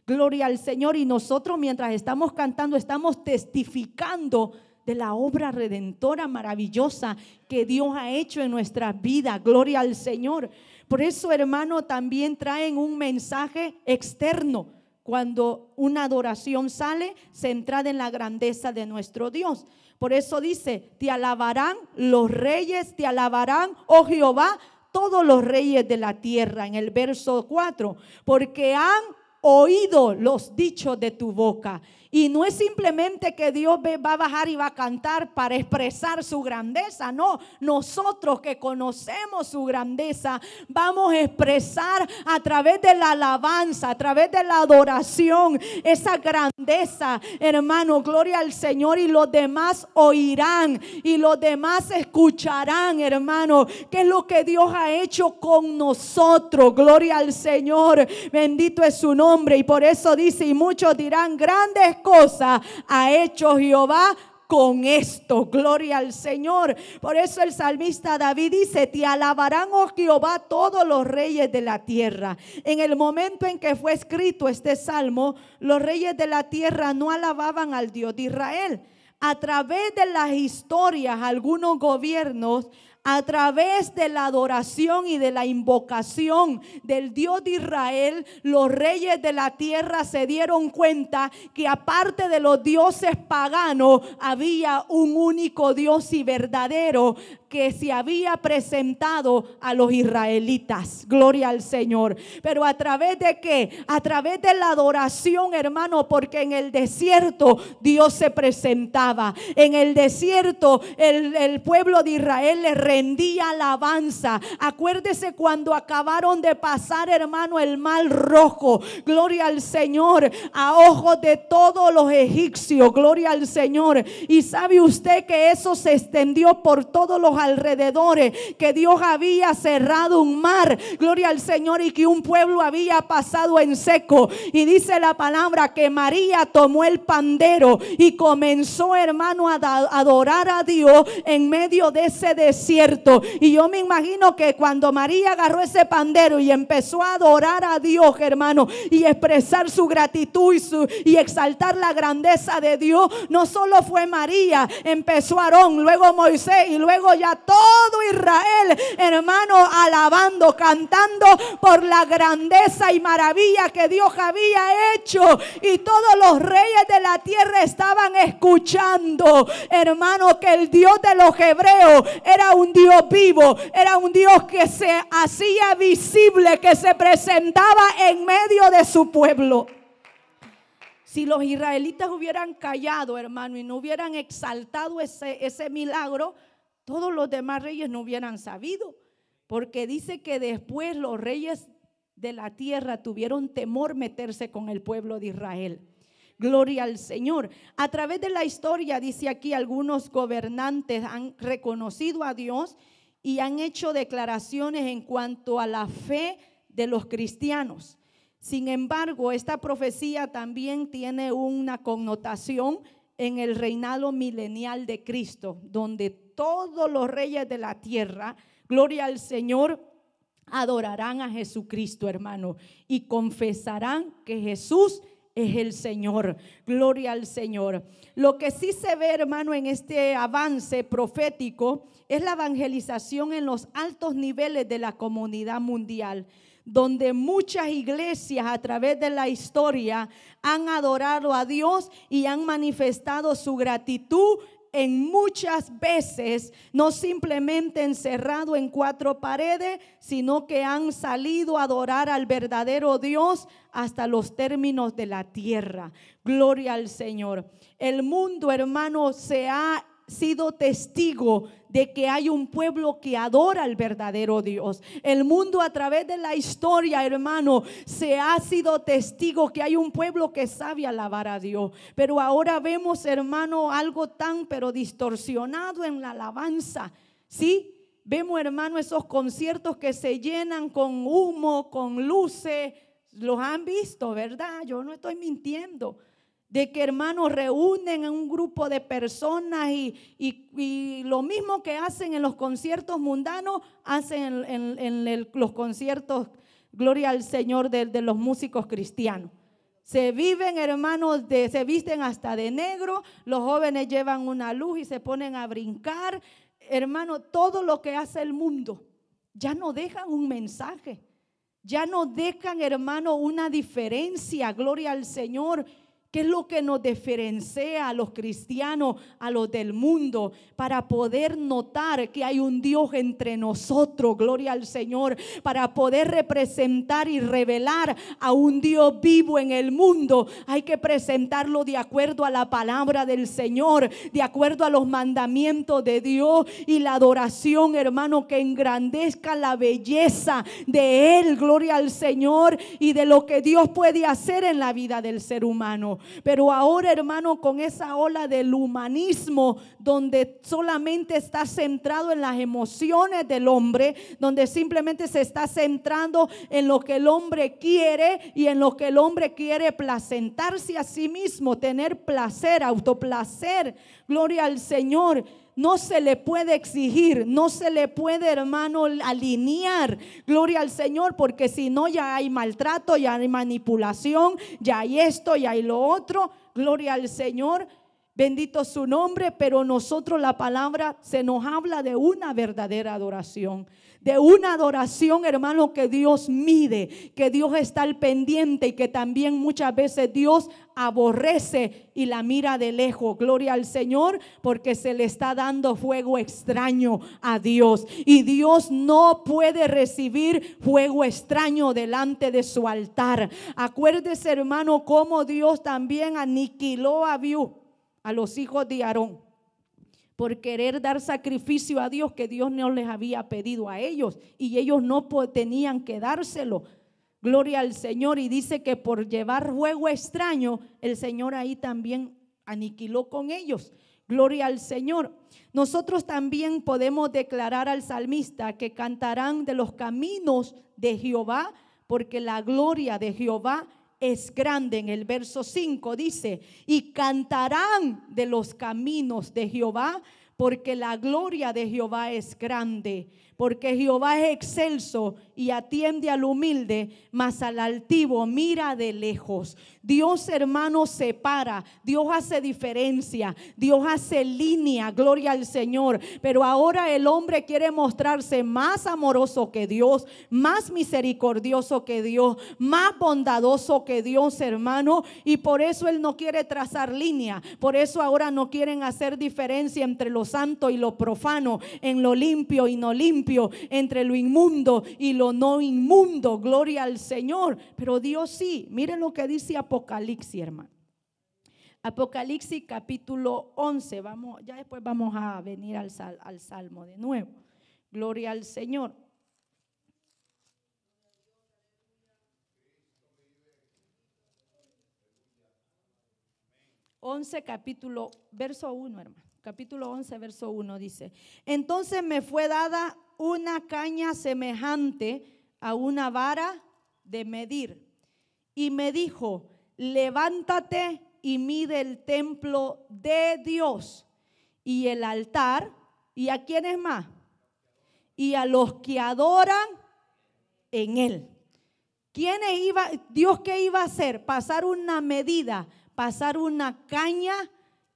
Gloria al Señor. Y nosotros mientras estamos cantando, estamos testificando de la obra redentora maravillosa que Dios ha hecho en nuestra vida. Gloria al Señor. Por eso, hermano, también traen un mensaje externo. Cuando una adoración sale centrada en la grandeza de nuestro Dios. Por eso dice, te alabarán los reyes, te alabarán, oh Jehová, todos los reyes de la tierra, en el verso 4, porque han oído los dichos de tu boca. Y no es simplemente que Dios va a bajar y va a cantar para expresar su grandeza. No, nosotros que conocemos su grandeza, vamos a expresar a través de la alabanza, a través de la adoración, esa grandeza. Hermano, gloria al Señor y los demás oirán y los demás escucharán, hermano, qué es lo que Dios ha hecho con nosotros. Gloria al Señor. Bendito es su nombre. Y por eso dice, y muchos dirán, grandes cosa ha hecho Jehová con esto. Gloria al Señor. Por eso el salmista David dice, te alabarán, oh Jehová, todos los reyes de la tierra. En el momento en que fue escrito este salmo, los reyes de la tierra no alababan al Dios de Israel. A través de las historias, algunos gobiernos a través de la adoración y de la invocación del Dios de Israel, los reyes de la tierra se dieron cuenta que aparte de los dioses paganos, había un único Dios y verdadero que se había presentado a los israelitas. Gloria al Señor. Pero a través de qué? A través de la adoración, hermano, porque en el desierto Dios se presentaba. En el desierto el, el pueblo de Israel le rendía alabanza. Acuérdese cuando acabaron de pasar, hermano, el mal rojo. Gloria al Señor. A ojos de todos los egipcios. Gloria al Señor. Y sabe usted que eso se extendió por todos los alrededores, que Dios había cerrado un mar, gloria al Señor, y que un pueblo había pasado en seco. Y dice la palabra que María tomó el pandero y comenzó, hermano, a adorar a Dios en medio de ese desierto. Y yo me imagino que cuando María agarró ese pandero y empezó a adorar a Dios, hermano, y expresar su gratitud y, exaltar la grandeza de Dios, no solo fue María, empezó Aarón, luego Moisés y luego ya todo Israel, hermano, alabando, cantando por la grandeza y maravilla que Dios había hecho. Y todos los reyes de la tierra estaban escuchando, hermano, que el Dios de los hebreos era un Dios vivo, era un Dios que se hacía visible, que se presentaba en medio de su pueblo. Si los israelitas hubieran callado, hermano, y no hubieran exaltado ese, ese milagro, todos los demás reyes no hubieran sabido, porque dice que después los reyes de la tierra tuvieron temor meterse con el pueblo de Israel. Gloria al Señor. A través de la historia, dice aquí, algunos gobernantes han reconocido a Dios y han hecho declaraciones en cuanto a la fe de los cristianos. Sin embargo, esta profecía también tiene una connotación en el reinado milenial de Cristo, donde todos los reyes de la tierra, gloria al Señor, adorarán a Jesucristo, hermano, y confesarán que Jesús es el Señor. Gloria al Señor. Lo que sí se ve, hermano, en este avance profético es la evangelización en los altos niveles de la comunidad mundial donde muchas iglesias a través de la historia han adorado a Dios y han manifestado su gratitud en muchas veces, no simplemente encerrado en cuatro paredes, sino que han salido a adorar al verdadero Dios hasta los términos de la tierra. Gloria al Señor. El mundo, hermano, se ha sido testigo de que hay un pueblo que adora al verdadero Dios. El mundo a través de la historia, hermano, se ha sido testigo que hay un pueblo que sabe alabar a Dios. Pero ahora vemos, hermano, algo tan pero distorsionado en la alabanza. ¿Sí? Vemos, hermano, esos conciertos que se llenan con humo, con luces. Los han visto, ¿verdad? Yo no estoy mintiendo de que hermanos reúnen a un grupo de personas y, lo mismo que hacen en los conciertos mundanos, hacen en, los conciertos, gloria al Señor, de, los músicos cristianos. Se viven, hermanos, se visten hasta de negro, los jóvenes llevan una luz y se ponen a brincar. Hermano, todo lo que hace el mundo, ya no dejan un mensaje, ya no dejan, hermano, una diferencia, gloria al Señor ¿Qué es lo que nos diferencia a los cristianos, a los del mundo, para poder notar que hay un Dios entre nosotros? Gloria al Señor, para poder representar y revelar a un Dios vivo en el mundo. Hay que presentarlo de acuerdo a la palabra del Señor, de acuerdo a los mandamientos de Dios y la adoración, hermano, que engrandezca la belleza de Él. Gloria al Señor y de lo que Dios puede hacer en la vida del ser humano. Pero ahora, hermano, con esa ola del humanismo, donde solamente está centrado en las emociones del hombre, donde simplemente se está centrando en lo que el hombre quiere y en lo que el hombre quiere placentarse a sí mismo, tener placer, autoplacer. Gloria al Señor no se le puede exigir, no se le puede, hermano, alinear. Gloria al Señor, porque si no ya hay maltrato, ya hay manipulación, ya hay esto, ya hay lo otro. Gloria al Señor Bendito su nombre, pero nosotros la palabra se nos habla de una verdadera adoración. De una adoración, hermano, que Dios mide, que Dios está al pendiente y que también muchas veces Dios aborrece y la mira de lejos. Gloria al Señor, porque se le está dando fuego extraño a Dios. Y Dios no puede recibir fuego extraño delante de su altar. Acuérdese, hermano, cómo Dios también aniquiló a Viu a los hijos de Aarón por querer dar sacrificio a Dios que Dios no les había pedido a ellos y ellos no tenían que dárselo. Gloria al Señor y dice que por llevar fuego extraño, el Señor ahí también aniquiló con ellos. Gloria al Señor. Nosotros también podemos declarar al salmista que cantarán de los caminos de Jehová, porque la gloria de Jehová es grande. En el verso 5 dice, y cantarán de los caminos de Jehová, porque la gloria de Jehová es grande, porque Jehová es excelso y atiende al humilde, mas al altivo mira de lejos. Dios hermano separa, Dios hace diferencia, Dios hace línea, gloria al Señor. Pero ahora el hombre quiere mostrarse más amoroso que Dios, más misericordioso que Dios, más bondadoso que Dios hermano, y por eso él no quiere trazar línea, por eso ahora no quieren hacer diferencia entre los santo y lo profano, en lo limpio y no limpio, entre lo inmundo y lo no inmundo. Gloria al Señor. Pero Dios sí, miren lo que dice Apocalipsis, hermano. Apocalipsis capítulo 11, vamos, ya después vamos a venir al, al Salmo de nuevo. Gloria al Señor. 11 capítulo, verso 1, hermano capítulo 11, verso 1 dice, entonces me fue dada una caña semejante a una vara de medir y me dijo, levántate y mide el templo de Dios y el altar y a quiénes más y a los que adoran en él. ¿Quiénes iba Dios qué iba a hacer? Pasar una medida, pasar una caña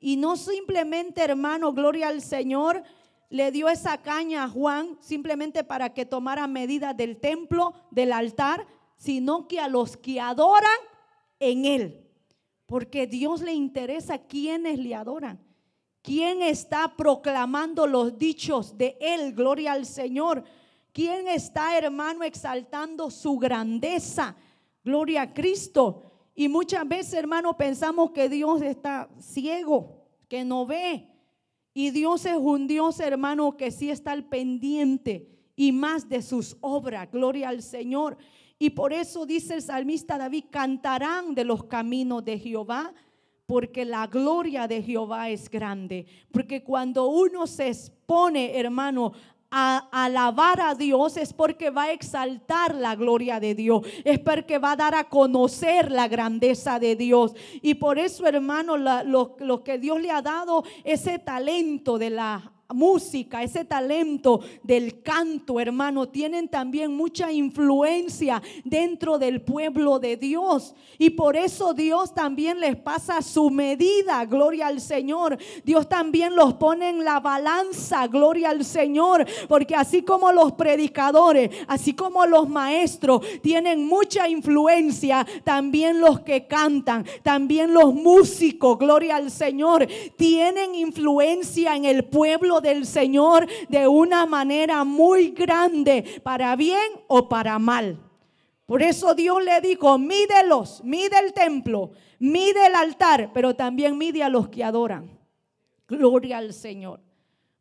y no simplemente, hermano, gloria al Señor, le dio esa caña a Juan simplemente para que tomara medidas del templo, del altar, sino que a los que adoran en él. Porque Dios le interesa quienes le adoran. ¿Quién está proclamando los dichos de Él? Gloria al Señor. ¿Quién está, hermano, exaltando su grandeza? Gloria a Cristo. Y muchas veces, hermano, pensamos que Dios está ciego, que no ve. Y Dios es un Dios, hermano, que sí está al pendiente y más de sus obras. Gloria al Señor. Y por eso dice el salmista David, cantarán de los caminos de Jehová, porque la gloria de Jehová es grande. Porque cuando uno se expone, hermano, a alabar a Dios es porque va a exaltar la gloria de Dios, es porque va a dar a conocer la grandeza de Dios. Y por eso, hermano, lo, que Dios le ha dado, ese talento de la música, ese talento del canto, hermano, tienen también mucha influencia dentro del pueblo de Dios. Y por eso Dios también les pasa su medida, gloria al Señor. Dios también los pone en la balanza, gloria al Señor. Porque así como los predicadores, así como los maestros tienen mucha influencia, también los que cantan, también los músicos, gloria al Señor, tienen influencia en el pueblo del Señor de una manera muy grande, para bien o para mal. Por eso Dios le dijo, mídelos, mide el templo, mide el altar, pero también mide a los que adoran. Gloria al Señor.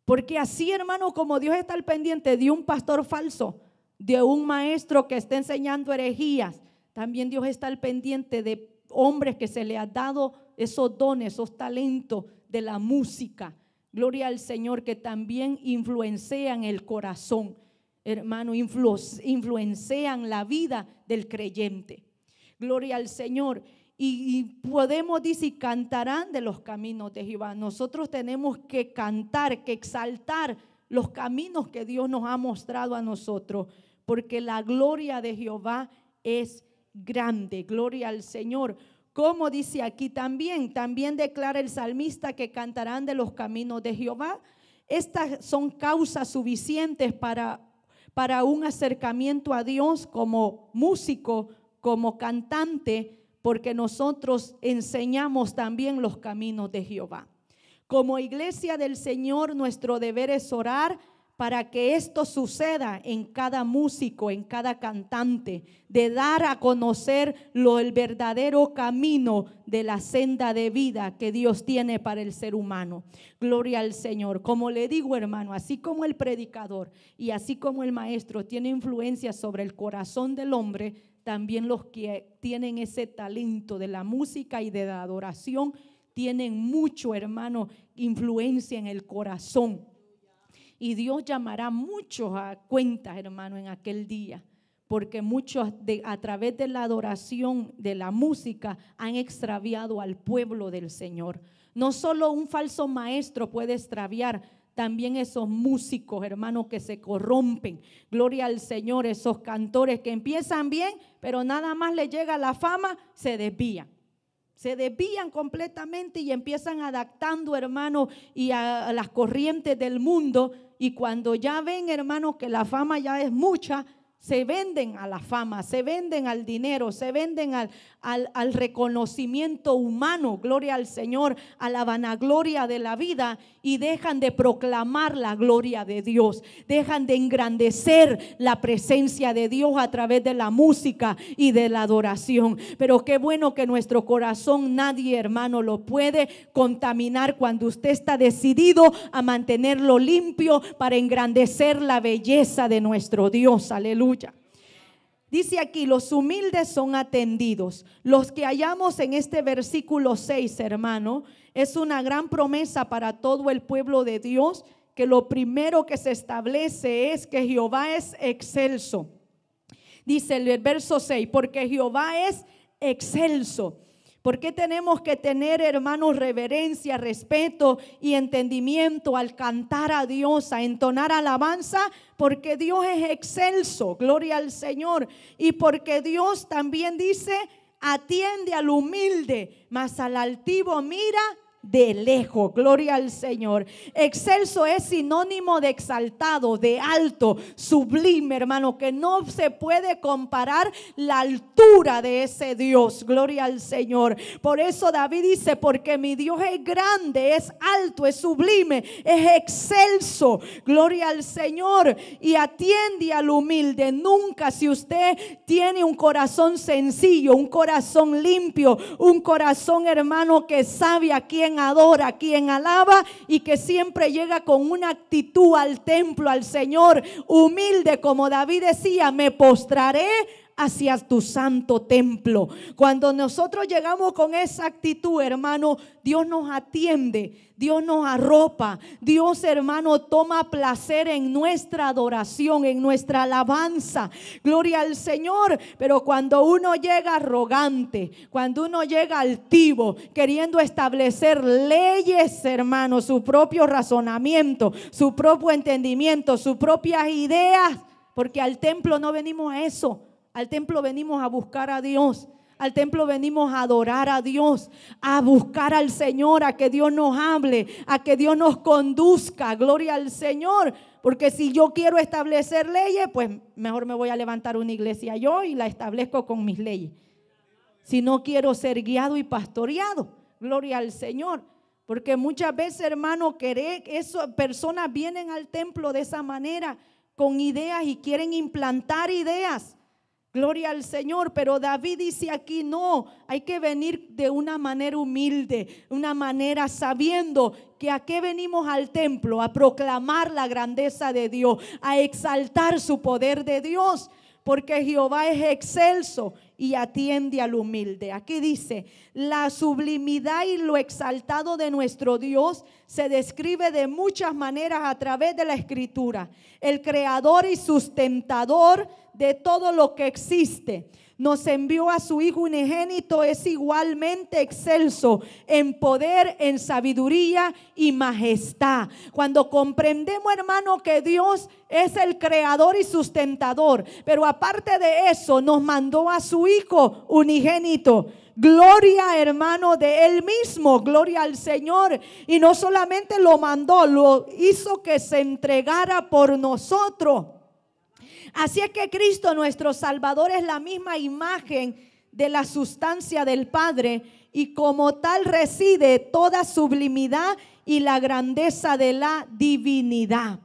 Porque así, hermano, como Dios está al pendiente de un pastor falso, de un maestro que está enseñando herejías, también Dios está al pendiente de hombres que se le ha dado esos dones, esos talentos de la música, gloria al Señor, que también influencian el corazón, hermano, influencian la vida del creyente. Gloria al Señor. Y, y, podemos decir, cantarán de los caminos de Jehová. Nosotros tenemos que cantar, que exaltar los caminos que Dios nos ha mostrado a nosotros, porque la gloria de Jehová es grande. Gloria al Señor. Como dice aquí también, también declara el salmista que cantarán de los caminos de Jehová. Estas son causas suficientes para, para un acercamiento a Dios como músico, como cantante, porque nosotros enseñamos también los caminos de Jehová. Como iglesia del Señor, nuestro deber es orar para que esto suceda en cada músico, en cada cantante, de dar a conocer lo, el verdadero camino de la senda de vida que Dios tiene para el ser humano. Gloria al Señor. Como le digo, hermano, así como el predicador y así como el maestro tiene influencia sobre el corazón del hombre, también los que tienen ese talento de la música y de la adoración tienen mucho, hermano, influencia en el corazón y Dios llamará muchos a cuentas, hermano, en aquel día, porque muchos de, a través de la adoración, de la música, han extraviado al pueblo del Señor. No solo un falso maestro puede extraviar, también esos músicos, hermano que se corrompen. Gloria al Señor, esos cantores que empiezan bien, pero nada más le llega la fama, se desvían. Se desvían completamente y empiezan adaptando, hermano, y a, a las corrientes del mundo. Y cuando ya ven, hermanos, que la fama ya es mucha, se venden a la fama, se venden al dinero, se venden al, al, reconocimiento humano, gloria al Señor, a la vanagloria de la vida y dejan de proclamar la gloria de Dios, dejan de engrandecer la presencia de Dios a través de la música y de la adoración. Pero qué bueno que nuestro corazón nadie, hermano, lo puede contaminar cuando usted está decidido a mantenerlo limpio para engrandecer la belleza de nuestro Dios. Aleluya. Dice aquí, los humildes son atendidos. Los que hallamos en este versículo 6, hermano, es una gran promesa para todo el pueblo de Dios, que lo primero que se establece es que Jehová es excelso. Dice el verso 6, porque Jehová es excelso. ¿Por qué tenemos que tener, hermanos, reverencia, respeto y entendimiento al cantar a Dios, a entonar alabanza? Porque Dios es excelso, gloria al Señor. Y porque Dios también dice, atiende al humilde, mas al altivo mira de lejos. Gloria al Señor. Excelso es sinónimo de exaltado, de alto, sublime, hermano, que no se puede comparar la altura de ese Dios. Gloria al Señor. Por eso David dice, porque mi Dios es grande, es alto, es sublime, es excelso. Gloria al Señor. Y atiende al humilde. Nunca si usted tiene un corazón sencillo, un corazón limpio, un corazón hermano que sabe a quién adora, quien alaba y que siempre llega con una actitud al templo, al Señor, humilde, como David decía, me postraré hacia tu santo templo. Cuando nosotros llegamos con esa actitud, hermano, Dios nos atiende, Dios nos arropa, Dios, hermano, toma placer en nuestra adoración, en nuestra alabanza. Gloria al Señor. Pero cuando uno llega arrogante, cuando uno llega altivo, queriendo establecer leyes, hermano, su propio razonamiento, su propio entendimiento, sus propias ideas, porque al templo no venimos a eso. Al templo venimos a buscar a Dios. Al templo venimos a adorar a Dios, a buscar al Señor, a que Dios nos hable, a que Dios nos conduzca. Gloria al Señor. Porque si yo quiero establecer leyes, pues mejor me voy a levantar una iglesia yo y la establezco con mis leyes. Si no quiero ser guiado y pastoreado, gloria al Señor. Porque muchas veces, hermano, querer, eso, personas vienen al templo de esa manera, con ideas y quieren implantar ideas Gloria al Señor, pero David dice aquí, no, hay que venir de una manera humilde, una manera sabiendo que a qué venimos al templo, a proclamar la grandeza de Dios, a exaltar su poder de Dios, porque Jehová es excelso y atiende al humilde. Aquí dice, la sublimidad y lo exaltado de nuestro Dios se describe de muchas maneras a través de la escritura. El creador y sustentador de todo lo que existe. Nos envió a su Hijo unigénito, es igualmente excelso en poder, en sabiduría y majestad. Cuando comprendemos, hermano, que Dios es el creador y sustentador, pero aparte de eso, nos mandó a su Hijo unigénito. Gloria, hermano, de Él mismo. Gloria al Señor. Y no solamente lo mandó, lo hizo que se entregara por nosotros. Así es que Cristo nuestro Salvador es la misma imagen de la sustancia del Padre y como tal reside toda sublimidad y la grandeza de la divinidad.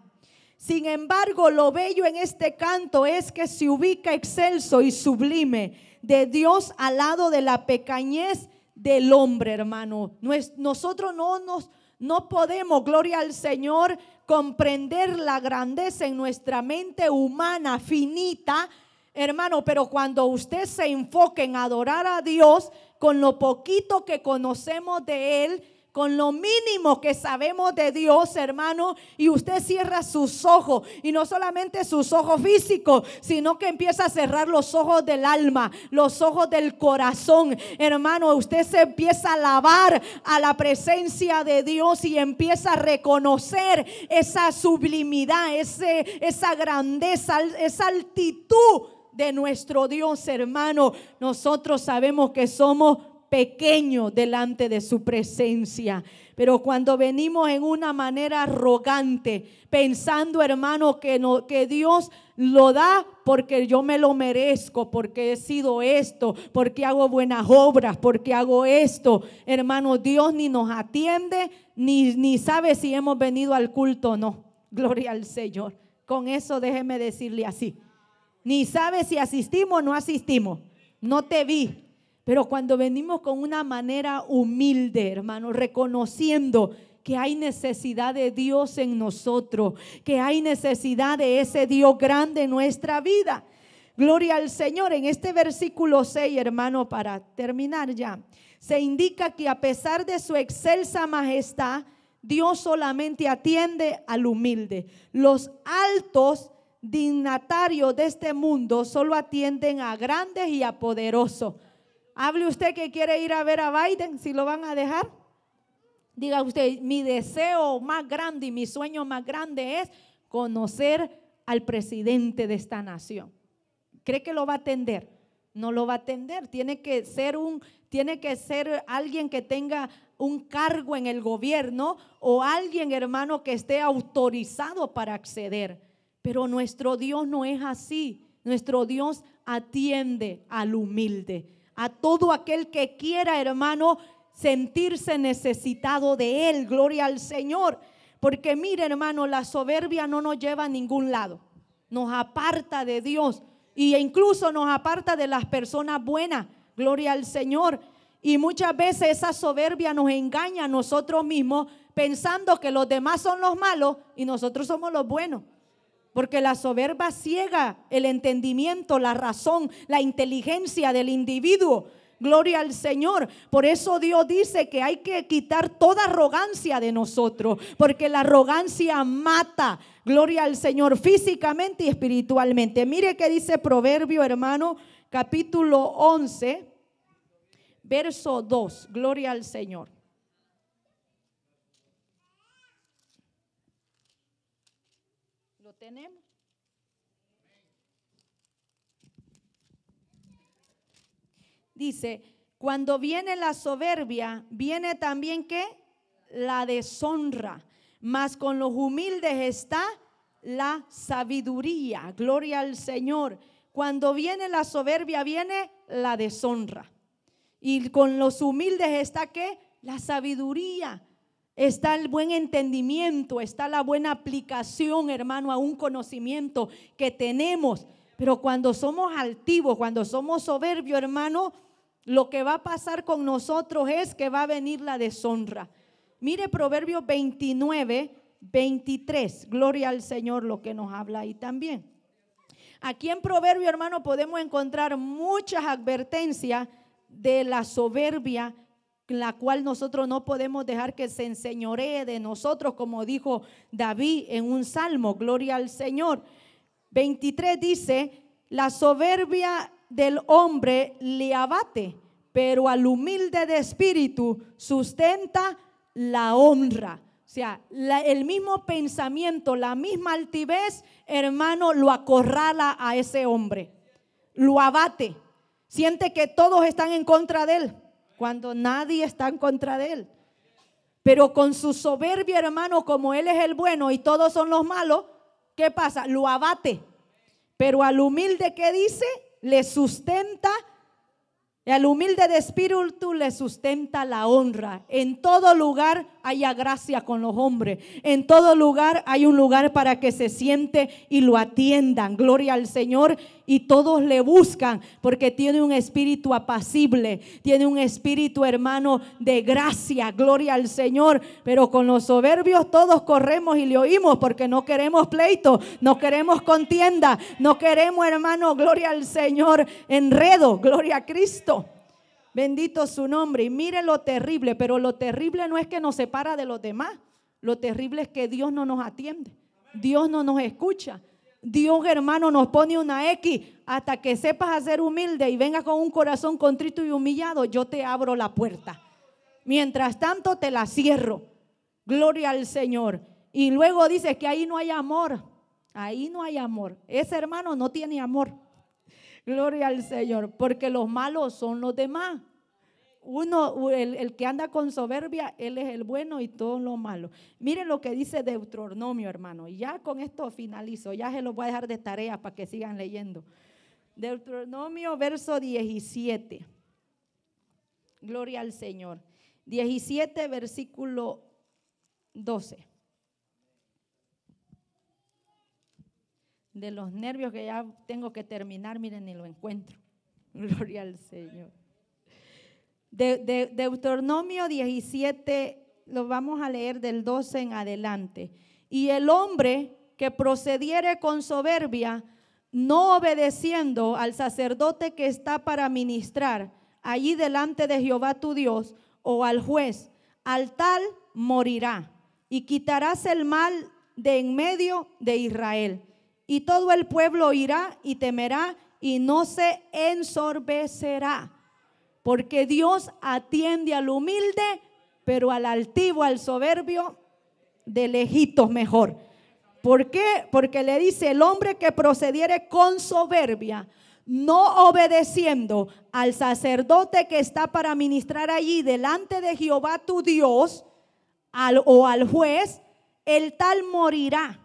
Sin embargo, lo bello en este canto es que se ubica excelso y sublime de Dios al lado de la pecañez del hombre, hermano. Nosotros no nos no podemos, gloria al Señor, comprender la grandeza en nuestra mente humana finita, hermano, pero cuando usted se enfoque en adorar a Dios con lo poquito que conocemos de Él, con lo mínimo que sabemos de Dios, hermano, y usted cierra sus ojos, y no solamente sus ojos físicos, sino que empieza a cerrar los ojos del alma, los ojos del corazón. Hermano, usted se empieza a alabar a la presencia de Dios y empieza a reconocer esa sublimidad, ese, esa grandeza, esa altitud de nuestro Dios, hermano. Nosotros sabemos que somos pequeño delante de su presencia. Pero cuando venimos en una manera arrogante, pensando, hermano, que, no, que Dios lo da porque yo me lo merezco, porque he sido esto, porque hago buenas obras, porque hago esto, hermano, Dios ni nos atiende, ni, ni sabe si hemos venido al culto o no. Gloria al Señor. Con eso déjeme decirle así. Ni sabe si asistimos o no asistimos. No te vi, pero cuando venimos con una manera humilde, hermano, reconociendo que hay necesidad de Dios en nosotros, que hay necesidad de ese Dios grande en nuestra vida. Gloria al Señor. En este versículo 6, hermano, para terminar ya, se indica que a pesar de su excelsa majestad, Dios solamente atiende al humilde. Los altos dignatarios de este mundo solo atienden a grandes y a poderosos Hable usted que quiere ir a ver a Biden, si lo van a dejar. Diga usted, mi deseo más grande y mi sueño más grande es conocer al presidente de esta nación. ¿Cree que lo va a atender? No lo va a atender. Tiene que ser un tiene que ser alguien que tenga un cargo en el gobierno o alguien, hermano, que esté autorizado para acceder. Pero nuestro Dios no es así. Nuestro Dios atiende al humilde a todo aquel que quiera, hermano, sentirse necesitado de Él. Gloria al Señor. Porque mire, hermano, la soberbia no nos lleva a ningún lado. Nos aparta de Dios e incluso nos aparta de las personas buenas. Gloria al Señor. Y muchas veces esa soberbia nos engaña a nosotros mismos pensando que los demás son los malos y nosotros somos los buenos. Porque la soberba ciega el entendimiento, la razón, la inteligencia del individuo. Gloria al Señor. Por eso Dios dice que hay que quitar toda arrogancia de nosotros, porque la arrogancia mata. Gloria al Señor físicamente y espiritualmente. Mire que dice Proverbio, hermano, capítulo 11, verso 2. Gloria al Señor. Dice, cuando viene la soberbia, viene también que La deshonra. Mas con los humildes está la sabiduría. Gloria al Señor. Cuando viene la soberbia, viene la deshonra. Y con los humildes está que La sabiduría está el buen entendimiento, está la buena aplicación, hermano, a un conocimiento que tenemos. Pero cuando somos altivos, cuando somos soberbios, hermano, lo que va a pasar con nosotros es que va a venir la deshonra. Mire proverbio 29, 23. Gloria al Señor lo que nos habla ahí también. Aquí en Proverbio, hermano, podemos encontrar muchas advertencias de la soberbia la cual nosotros no podemos dejar que se enseñoree de nosotros, como dijo David en un salmo, gloria al Señor. 23 dice, la soberbia del hombre le abate, pero al humilde de espíritu sustenta la honra. O sea, el mismo pensamiento, la misma altivez, hermano, lo acorrala a ese hombre, lo abate, siente que todos están en contra de él cuando nadie está en contra de él. Pero con su soberbia, hermano, como él es el bueno y todos son los malos, ¿qué pasa? Lo abate. Pero al humilde que dice, le sustenta, el humilde de espíritu le sustenta la honra. En todo lugar haya gracia con los hombres. En todo lugar hay un lugar para que se siente y lo atiendan. Gloria al Señor. Y todos le buscan porque tiene un espíritu apacible. Tiene un espíritu hermano de gracia. Gloria al Señor. Pero con los soberbios todos corremos y le oímos porque no queremos pleito. No queremos contienda. No queremos hermano. Gloria al Señor. Enredo. Gloria a Cristo. Bendito su nombre. Y mire lo terrible, pero lo terrible no es que nos separa de los demás. Lo terrible es que Dios no nos atiende. Dios no nos escucha. Dios hermano nos pone una X hasta que sepas hacer ser humilde y vengas con un corazón contrito y humillado, yo te abro la puerta. Mientras tanto te la cierro. Gloria al Señor. Y luego dices que ahí no hay amor. Ahí no hay amor. Ese hermano no tiene amor. Gloria al Señor, porque los malos son los demás. Uno, el, que anda con soberbia, él es el bueno y todos los malos. Miren lo que dice Deuteronomio, hermano. Y ya con esto finalizo. Ya se los voy a dejar de tarea para que sigan leyendo. Deuteronomio, verso 17. Gloria al Señor. 17, versículo 12. de los nervios que ya tengo que terminar, miren, ni lo encuentro. <laughs> Gloria al Señor. De, Deuteronomio 17, lo vamos a leer del 12 en adelante. Y el hombre que procediere con soberbia, no obedeciendo al sacerdote que está para ministrar allí delante de Jehová tu Dios o al juez, al tal morirá y quitarás el mal de en medio de Israel. Y todo el pueblo irá y temerá y no se ensorbecerá. Porque Dios atiende al humilde, pero al altivo, al soberbio, de lejitos mejor. ¿Por qué? Porque le dice, el hombre que procediere con soberbia, no obedeciendo al sacerdote que está para ministrar allí delante de Jehová tu Dios, o al juez, el tal morirá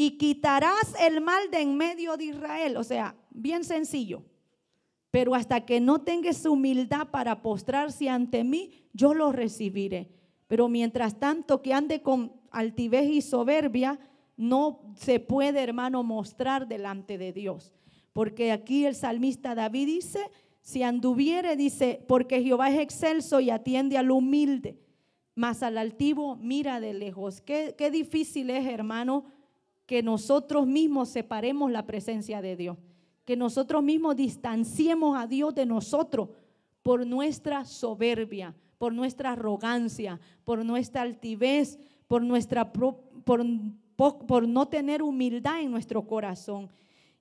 y quitarás el mal de en medio de Israel. O sea, bien sencillo. Pero hasta que no tengas humildad para postrarse ante mí, yo lo recibiré. Pero mientras tanto que ande con altivez y soberbia, no se puede, hermano, mostrar delante de Dios. Porque aquí el salmista David dice, si anduviere, dice, porque Jehová es excelso y atiende al humilde, mas al altivo mira de lejos. Qué, qué difícil es, hermano, que nosotros mismos separemos la presencia de Dios, que nosotros mismos distanciemos a Dios de nosotros por nuestra soberbia, por nuestra arrogancia, por nuestra altivez, por, nuestra por, por no tener humildad en nuestro corazón.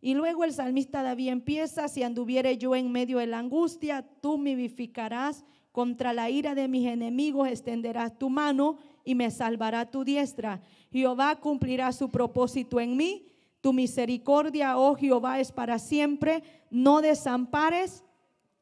Y luego el salmista David empieza, si anduviere yo en medio de la angustia, tú me vivificarás, contra la ira de mis enemigos extenderás tu mano y me salvará tu diestra. Jehová cumplirá su propósito en mí. Tu misericordia, oh Jehová, es para siempre. No desampares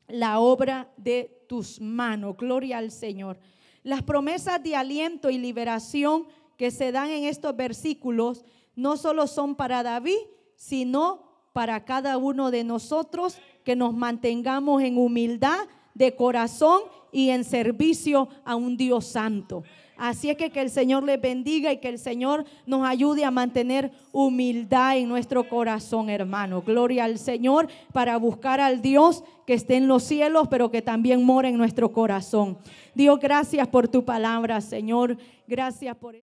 la obra de tus manos. Gloria al Señor. Las promesas de aliento y liberación que se dan en estos versículos no solo son para David, sino para cada uno de nosotros que nos mantengamos en humildad de corazón y en servicio a un Dios santo. Así es que que el Señor le bendiga y que el Señor nos ayude a mantener humildad en nuestro corazón, hermano. Gloria al Señor para buscar al Dios que esté en los cielos, pero que también mora en nuestro corazón. Dios, gracias por tu palabra, Señor. Gracias por...